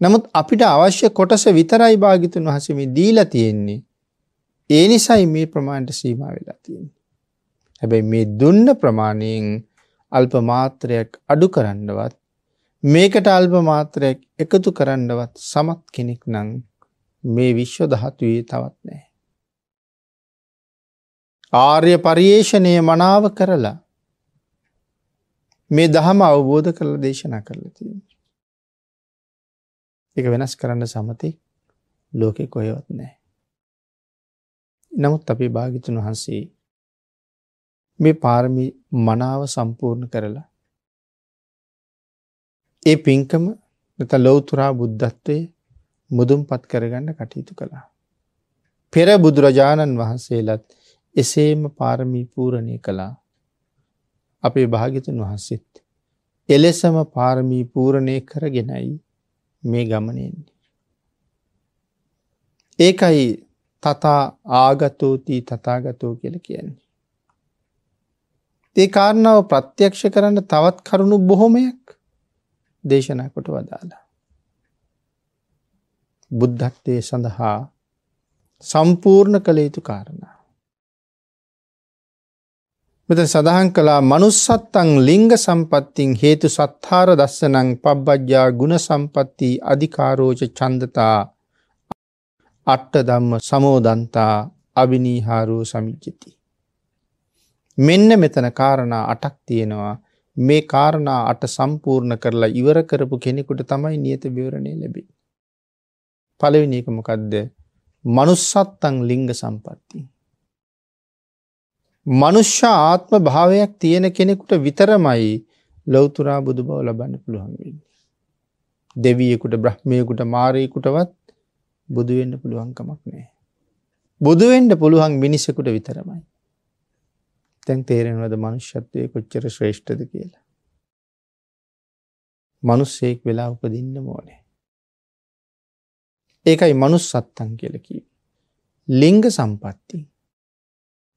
Speaker 2: නමුත් අපිට අවශ්‍ය කොටස විතරයි භාගිතුන් වහන්සේ මේ දීලා තියෙන්නේ. ඒ නිසයි මේ ප්‍රමාණයට සීමා වෙලා තියෙන්නේ. හැබැයි මේ දුන්න ප්‍රමාණයෙන් අල්ප මාත්‍රයක් අඩු කරන්නවත් මේකට අල්ප මාත්‍රයක් එකතු කරන්නවත් සමත් කෙනෙක් නම් මේ විශ්ව ධාතුවේ තවත් නැහැ. ආර්ය පරියේෂණය මනාව කරලා මේ දහම අවබෝධ කරල දේශනා කරලා තිය. එක වෙනස් කරන්න සමති ලෝකෙ කොයවත් නෑ. නමුත් අපේ භාගිතුන් වහන්සේ මේ පාරමි මනාව සම්පූර්ණ කරලා ඒ පින්කම නත ලොවතුරා බුද්ධත්වය මුදුම් පත් කරගන්න කටයුතු කළා. පෙර බුදුරජාණන් වහන්සේලත් එසේම පාරමී පූරණය කළා අපේ භාගිතුන් වහන්සෙත්. එලෙසම පාරමී පූරණය කරගෙනයි මේ ගමනෙන්නේ. ඒකයි තතා ආගතෝතිී තතාගතෝ කියල කියන්නේ. ඒ කාරණාව ප්‍රත්‍යක්ෂ කරන්න තවත් කරුණු බොහොමයක් දේශනා කොට වදාලා. බුද්ධත්වය සඳහා සම්පූර්ණ කළ යුතු කාරණ. මෙත සඳහන් කළා මනුස්සත්තං ලිංග සම්පත්තිං හේතු සත්හාර දස්සනං පබ්බජ්ජා ගුණ සම්පත්ති අධිකාරෝච චන්දතා අට්ට දම්ම සමෝදන්තා අභිනීහාරෝ සමිජ්ජති. මෙන්න මෙතන කාරණා අටක් තියෙනවා මේ කාරණා අට සම්පූර්ණ කරලා ඉවර කරපු කෙනෙකුට තමයි නියත විවරණය ලැබි. පලවිනිකමකදද මනුස්සත්තං ලිංග සම්පත්තිී. මනුෂ්‍ය ආත්ම භාවයක් තියෙන කෙනෙකුට විතරමයි ලෞතුරා බුදු බව ලබන්න පුළුවන් වෙන්නේ. දෙවියෙකුට බ්‍රහ්මයකුට මාරයෙකුටවත් බුදුවෙන්න පුළුවන්කමක් නෑ. බුදුවෙන්ඩ පුළුවන් මිනිසකුට විතරමයි. තැන් තේරෙනවද මනුෂ්‍යත්වය කොච්චර ශ්‍රේෂ්ඨද කියලා. මනුස්සෙක් වෙලා උපදින්න මෝනේ. ඒකයි මනුස් සත්තන් කියලකී. ලිංග සම්පත්තිී.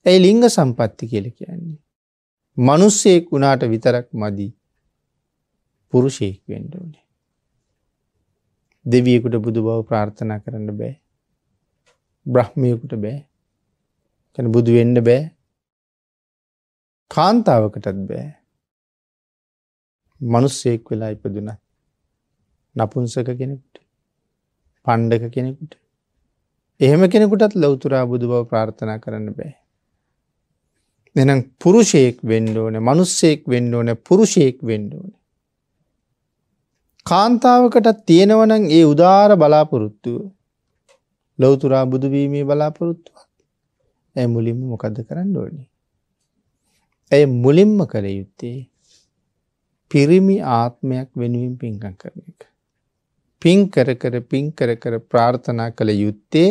Speaker 2: ඇයි ලිංග සම්පත්ති කියල කියන්නේ. මනුස්සයෙක් වුණාට විතරක් මදී පුරුෂයෙක් වෙන්ඩුවනේ. දෙවියකුට බුදු බව ප්‍රාර්ථනා කරන්න බෑ. බ්‍රහ්මයකුට බෑ. කැන බුදු වෙන්න බෑ. කාන්තාවකටත් බෑ. මනුස්සයෙක් වෙලා ඉපදුන නපුන්සක කෙනෙකුට පණ්ඩක කෙනෙකුට එහෙම කෙනෙකුටත් ලෞතුරා බුදු බව ප්‍රාර්ථනා කරන්න බෑ. දෙනම් පුරුෂයෙක් වෙන්න ඕන මනුස්සයෙක් වෙන්න ඕන පුරුෂයෙක් වෙන්න ඕන. කාන්තාවකටත් තියෙනවනං ඒ උදාර බලාපොරොත්තුව ලොවතුරා බුදුවීමේ බලාපොරොත්තුවක් ඇ මුලින්ම මොකද කරන්න ඕනි. ඇය මුලින්ම කළ යුත්තේ පිරිමි ආත්මයක් වෙනුවෙන් පින්කං කරන එක. පින් කර කර පින් කර කර ප්‍රාර්ථනා කළ යුත්තේ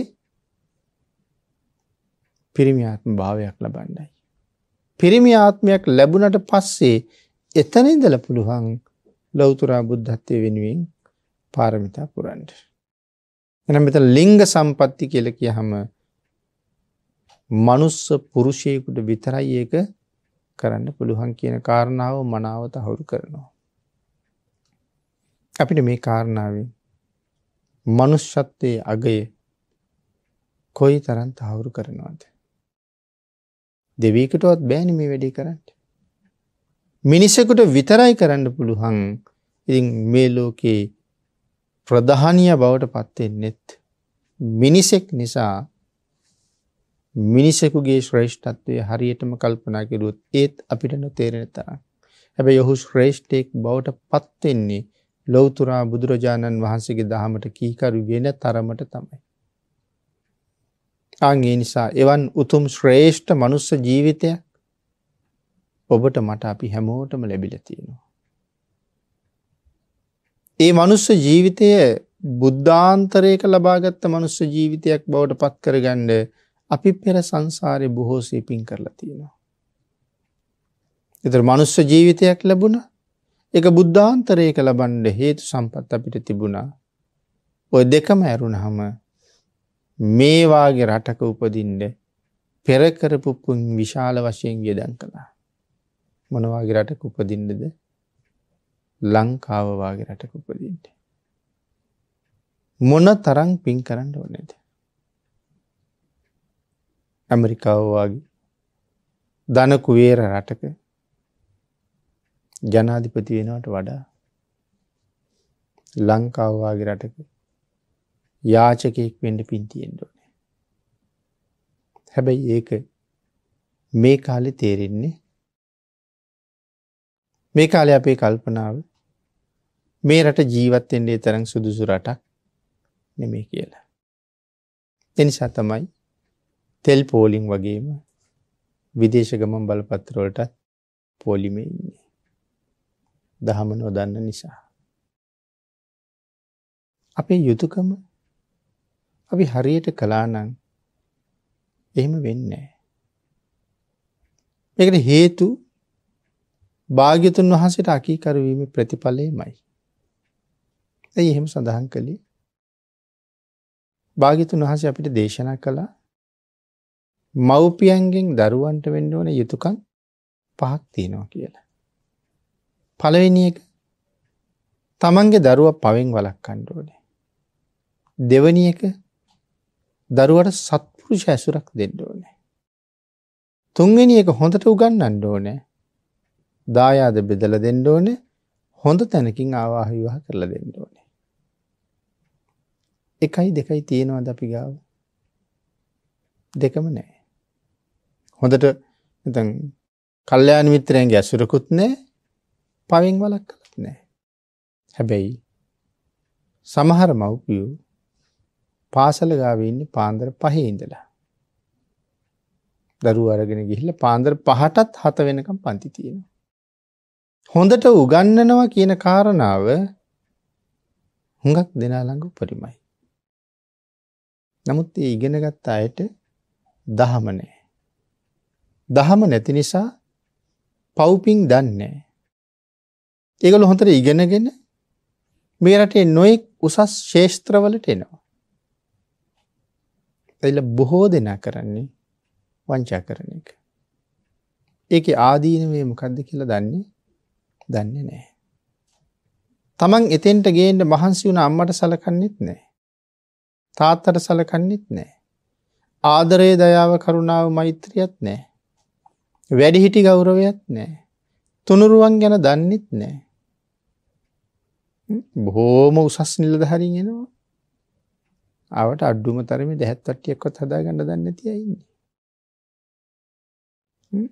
Speaker 2: පිරිමි ආත්ම භාවයක් ලබන්නයි. පිරිමි ආත්මයක් ලැබුණට පස්සේ එතන ඉඳලා පුළුවන් ලෞතුරා බුද්ධත්වයේ වෙනුවෙන් පාරමිතා පුරන්න. එනම් මෙතන ලිංග සම්පatti කියලා කියහම මනුස්ස පුරුෂයෙකුට විතරයි ඒක කරන්න පුළුවන් කියන කාරණාව මනාව තහවුරු කරනවා. අපිට මේ කාරණාවෙන් මනුෂ්‍යත්වයේ අගය කොයි තරන් තහවුරු කරනවාද. දෙවීකටවත් බෑන මේ වැඩි කරන්න. මිනිසකුට විතරයි කරන්න පුළුහන් ඉතින් මේ ලෝකයේ ප්‍රධානිය බවට පත්වෙන්නෙත් මිනිසෙක් නිසා මිනිසෙකුගේ ශ්‍රේෂ්ඨත්වය හරියටම කල්පනා කිරුත් ඒත් අපිට නොතේරෙන තරම්. හැබැයි ඔහු ශ්‍රේෂ්ඨයෙක් බවට පත්වෙන්නේ ලෞතුරා බුදුරජාණන් වහන්සේගේ දහමට කීකරු වෙන තරමට තමයි. ආගේ නිසා එවන් උතුම් ශ්‍රේෂ්ඨ මනුස්ස ජීවිතයක් ඔබට මට අපි හැමෝටම ලැබිල තියෙනවා. ඒ මනුස්ස ජීවිතය බුද්ධාන්තරයක ලබාගත්ත මනුස්ස ජීවිතයක් බවට පත් කරගණ්ඩ අපි පෙර සංසාරය බොහෝ සේපින් කරලා තියෙනවා. එතර මනුස්ස ජීවිතයක් ලැබුණ එක බුද්ධාන්තරයක ලබන්ඩ හේතු සම්පත් අපිට තිබුණා ඔය දෙකම ඇරුණ හම මේවාගේ රටක උපදින්ඩ පෙරකරපුපුන් විශාල වශයෙන් වියදැන් කළා. මොනවාගේ රටක උපදින්ඩද ලංකාවවාගේ රටක උපදින්ට. මොන තරං පින් කරන්න ඕනේද. ඇමරිකාවවාගේ දනකුවේර රටක ජනාධිපති වෙනවට වඩා ලංකාවවාගේ රටක යාචකයෙක් වෙන්ඩ පින්තියෙන් ඕනේ. හැබැයි ඒක මේ කාලෙ තේරෙන්නේ මේ කාලය අපේ කල්පනාව මේ රට ජීවත්තෙන්ඩේ තරං සුදුසු රටක් නෙමේ කියලා. එනිසා තමයි තෙල් පෝලිං වගේම විදේශගමන් බලපත්‍රවලට පෝලිමේ ඉන්නේ. දහම නොදන්න නිසා. අපේ යුතුකම අපි හරියට කලානං එහෙම වෙන්නේ. එකට හේතු භාග්‍යතුන් වහන්සට අකීකරවීම ප්‍රතිඵලය මයි. ඇයි එහෙම සඳහන් කළේ භාගිතුන් වහස අපිට දේශනා කළා මව්පියන්ගෙන් දරුවන්ට වෙන්න ඕන යුතුකන් පහක් තියෙනවා කියලා. පළවෙනි එක තමන්ගේ දරුව පවෙන් වලක් කණ්ඩෝනේ. දෙවනි එක දරුවට සත්පුරුෂ ඇසුරක් දෙන්න ඕනෑ. තුන්වෙනි එක හොඳට උගන්නන්න ඕනෑ දායාද බෙදල දෙන්න ඕනේ හොඳ තැනකින් ආවාහිවාහ කරලා දෙන්න ඕනේ. එකයි දෙකයි තියෙනවා අපි ගාව දෙකම නෑ. හොඳට කල්්‍යයාන මිත්‍රයන්ගේ ඇසුරකුත් නෑ පවින් වලක් කලත් නෑ. හැබැයි සමහර මව්පියූ පාසල ගාව ඉන්නේ පාන්දර පහේ ඉඳලා. දරුව අරගෙන ගිහිල්ලා පාන්දර පහටත් හත වෙනකම් පන්ති තියෙනවා. හොඳට උගන්නනවා කියන කාරණාව හුඟක් දෙනා ළඟ උපරිමයි. නමුත් ඒ ඉගෙනගත් අයට දහම නැහැ. දහම නැති නිසා පව්පින් දන්නේ. ඒගොල්ලෝ හොඳට ඉගෙනගෙන මේ රටේ නොයෙක් උසස් ශේෂ්ත්‍රවලට එනවා. එල බොහෝ දෙනා කරන්නේ වංචා කරන එක. ඒක ආදීනවේ මොකක්ද කියලා දන්නේ දන්නේ නෑ. තමන් එතෙන්ට ගේන්ට මහන්සි වුණ අම්මට සලකන්නෙත් නෑ. තාත්තට සලකන්නෙත් නෑ. ආදරයේ දයාව කරුණාව මෛත්‍රියත් නෑ. වැඩිහිටි ගෞරවයත් නෑ. තුනුරුවන් ගැන දන්නෙත් නෑ. බොහෝම උසස් නිලධහරින් එෙනවා. ආවට අඩුම තරමේ දැහැත් වට්ටියක්වත් හදාගන්න දන්නේ නැති අය ඉන්නේ.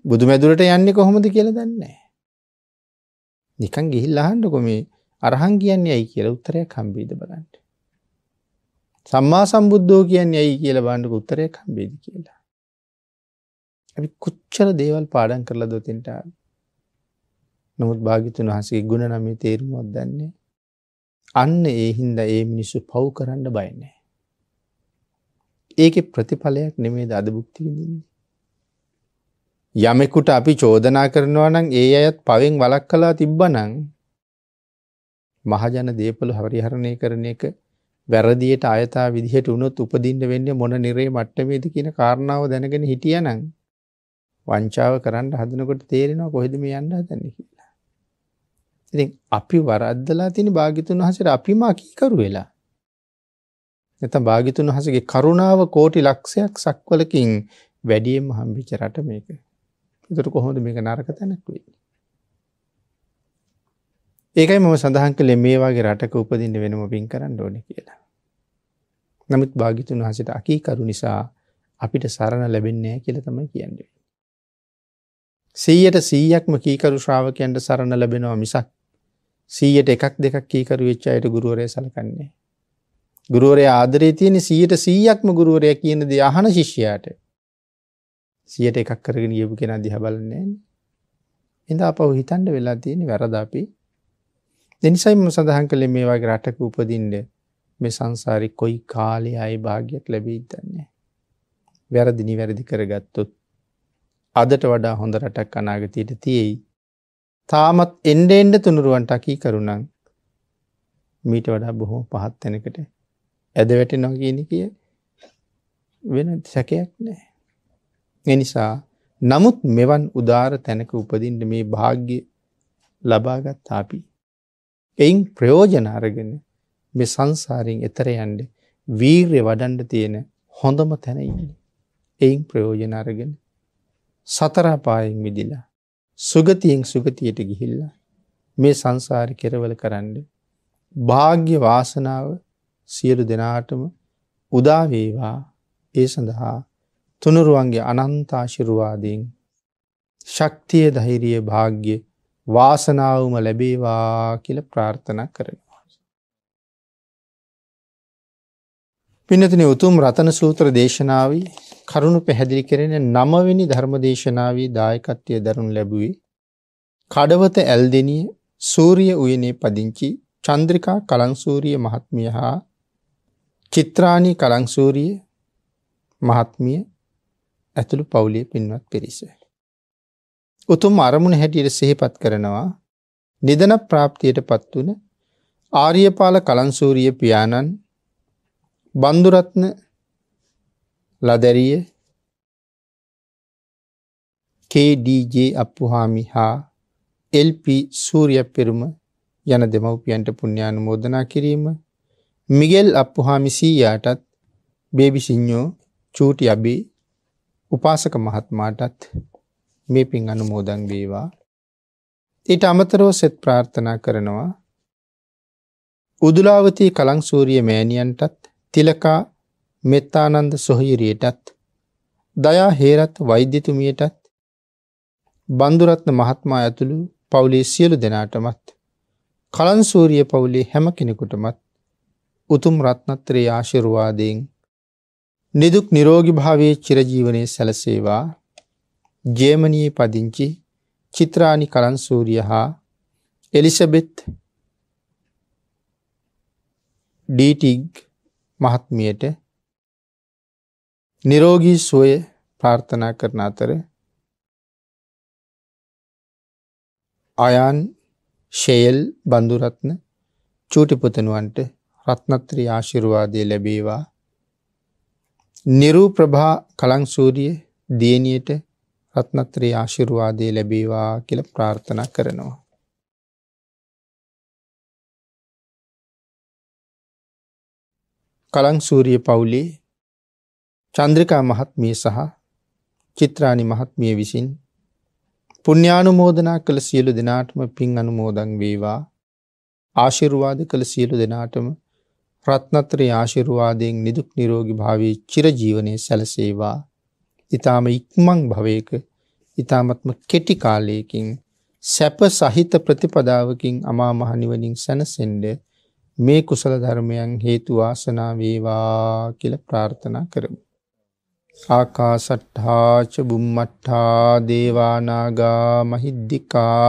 Speaker 2: බුදුමැදුරට යන්නේ කොහොමද කියලා දන්නේ නැහැ. නිකන් ගිහිල්ලා අහන්නකො මේ අරහන් කියන්නේ ඇයි කියලා උත්තරයක් හම්බෙයිද බලන්න. සම්මා සම්බුද්ධෝ කියන්නේ ඇයි කියලා බලන්නකො උත්තරයක් හම්බෙයිද කියලා. අපි කොච්චර දේවල් පාඩම් කරලා දොතින්ට නමුත් භාග්‍යතුන් වහන්සේගේ ගුණ නමේ තේරුමක් දන්නේ අන්න ඒ හින්දා ඒ මිනිස්සු පව් කරන්න බය නැහැ. ඒක ප්‍රතිඵලයක් නෙමේ අද බුක්තිවිඳින්නේ. යමෙකුට අපි චෝදනා කරනවා නම් ඒ අයත් පවෙන් වලක් කලා තිබ්බනං මහජන දේපළු හරිහරණය කරන එක වැරදියට අයතා විදිහට උනොත් උපදින්න වෙන්න මොන නිරේ මට්ටමේද කියන කාරණාව දැනගෙන හිටියනං වංචාව කරන්න හදනකොට තේරෙනවා කොහෙද මේ යන්න හදන්නේ කියලා. ඉතින් අපි වරද්දලා තියෙන භාග්‍යතුන් වහන්සේට අපිම අකීකරු වෙලා නැතම් භාගිතුන් වහසගේ කරුණාව කෝටි ලක්ෂයක් සක්වලකින් වැඩියම් හම්බිච රට මේක. එතුර කොහොඳ මේක නරක තැනක් වෙන්නේ. ඒකයි මම සඳහන් කළේ මේ වගේ රටක උපදින්න වෙනම පින් කරන්න ඕන කියලා. නමුත් භාගිතුන් වහසට අකීකරු නිසා අපිට සරණ ලැබෙන්නේ කියල තමයි කියන්නේ. සීයට සීයක්ම කීකරු ශ්‍රාවකයන්ට සරණ ලැබෙනවා මිසක් සීයට එකක් දෙකක් කීකරු වෙච්චායට ගුරුවරය සලකන්නේ. ගුරුවරය ආදරේ තියෙන සීට සීයක්ම ගුරුවරය කියන ද අහන ශිෂ්‍යයාට සියට එකක් කරගෙන ගියපු කෙන දිහබලන්නේ එඳ අප හිතන්ට වෙලා තියෙන වැරද අපි දෙනිසයිම සඳහන් කළ මේ වගේ රටක උපදින්ට මේ සංසාරි කොයි කාලය අයි භාග්‍යයක් ලැබීතන්නේ වැරදිනි වැරදි කරගත්තුත් අදට වඩා හොඳ රටක් අනාගතයට තියෙයි තාමත් එන්ඩ එන්ඩ තුනුරුවන්ට අකී කරුණන් මීට වඩා බොහෝ පහත් තැනකට ඇද වැටෙනවා කියන කිය වෙන සැකයක් නෑ. එනිසා නමුත් මෙවන් උදාර තැනක උපදින්ට මේ භාග්‍ය ලබාගත් අපි. එයින් ප්‍රයෝජන අරගෙන මෙ සංසාරයෙන් එතර යන්ඩ වීර්ය වඩන්ඩ තියෙන හොඳම තැනයින්නේ. එයින් ප්‍රයෝජන අරගෙන සතරාපායෙන් මිදිලා සුගතියෙන් සුගතියට ගිහිල්ලා මේ සංසාරි කෙරවල කරන්න භාග්‍ය වාසනාව සියලු දෙනාටම උදාවේවා ඒ සඳහා තුනුරුවන්ගේ අනන්තාශිරුවාදයෙන් ශක්තිය දහිරිය භාග්‍ය වාසනාවම ලැබේවා කියල ප්‍රාර්ථනා කරනවා. පිනතින උතුම් රතන සූත්‍ර දේශනාවී කරුණු පැහැදිලි කරෙන නමවෙනි ධර්ම දේශනාවී දායකත්වය දරුණු ලැබුවේ කඩවත ඇල්දනිය සූරිය උයනේ පදිංචි චන්ද්‍රිකා කලංසූරිය මහත්මිය හා චිත්‍රාණී කලංසූරිය මහත්මිය ඇතුළු පවුලිය පින්වත් පිරිස. උතුම් අරමුණ හැටියට සෙහිපත් කරනවා නිදන ප්‍රාප්තියට පත් වන ආරියපාල කලංසූරිය පියාණන් බන්දුරත්න ලදැරිය KDJ අප්පුහාමි හා එල්ප සූරිය පෙරුම යන දෙමව්පියන්ට පුුණ්‍යානු මෝදනා කිරීම මිගෙල් අප්පුහාමිසීයාටත් බේබිසිං්ඥෝ චූටි අබි උපාසක මහත්මාටත් මේ පින් අනු මෝදන් වේවා. ඊට අමතරෝ සෙත් ප්‍රාර්ථනා කරනවා උදුලාවතී කළංසූරිය මෑණියන්ටත් තිලකා මෙත්තානන්ද සොහහිරියටත් දයා හේරත් වෛද්‍යතුමියටත් බන්දුරත්න මහත්මා ඇතුළු පවුලේ සියලු දෙනාටමත් කලන්සූරිය පවුලේ හැම කෙනෙකුටමත් උතුම් රත්නත්‍රයේ ආශිර්වාදයෙන් නිදුක් නිරෝගී භාවයේ චිරජීවනයේ සැලසේවා ජේමනී පදිංචි චිත්‍රානි කලන්සූරිය හා එලිසබෙත් ඩීටිග් මහත්මියට නිරෝගී සුවය ප්‍රාර්ථනා කරන අතර අයන් ශේල් බඳුරත්න චූටිපුතනුවන්ට රත්නත්‍රී ආශිරුවාදය ලැබේවා. නිරූ ප්‍රභා කලංසූරිය දියණියට රත්නත්‍රී ආශිරුවාදය ලැබේවා කියල ප්‍රාර්ථනා කරනවා. කලංසූරිය පවුලේ චන්ද්‍රිකා මහත්මිය සහ චිත්‍රානි මහත්මිය විසින් පුුණ්‍යානුමෝදනා කළ සියලු දෙනාටම පින් අනුමෝදන් වේවා ආශිරුවාද කළ සියලු දෙනාටම රත්නත්‍රයේ ආශිර්වාදයෙන් නිදුක් නිරෝගී භාවී චිරජීවනයේ සැලසේවා. ඊ타ම ඉක්මන් භවයක ඊ타මත්ම කෙටි කාලයකින් සැප සහිත ප්‍රතිපදාවකින් අමා මහ නිවනින් සැනසෙන්න මේ කුසල ධර්මයන් හේතු වාසනා වේවා කියලා ප්‍රාර්ථනා කරමු. ආකාසට්ඨා ච බුම්මට්ඨා දේවා නාගා මහිද්దికා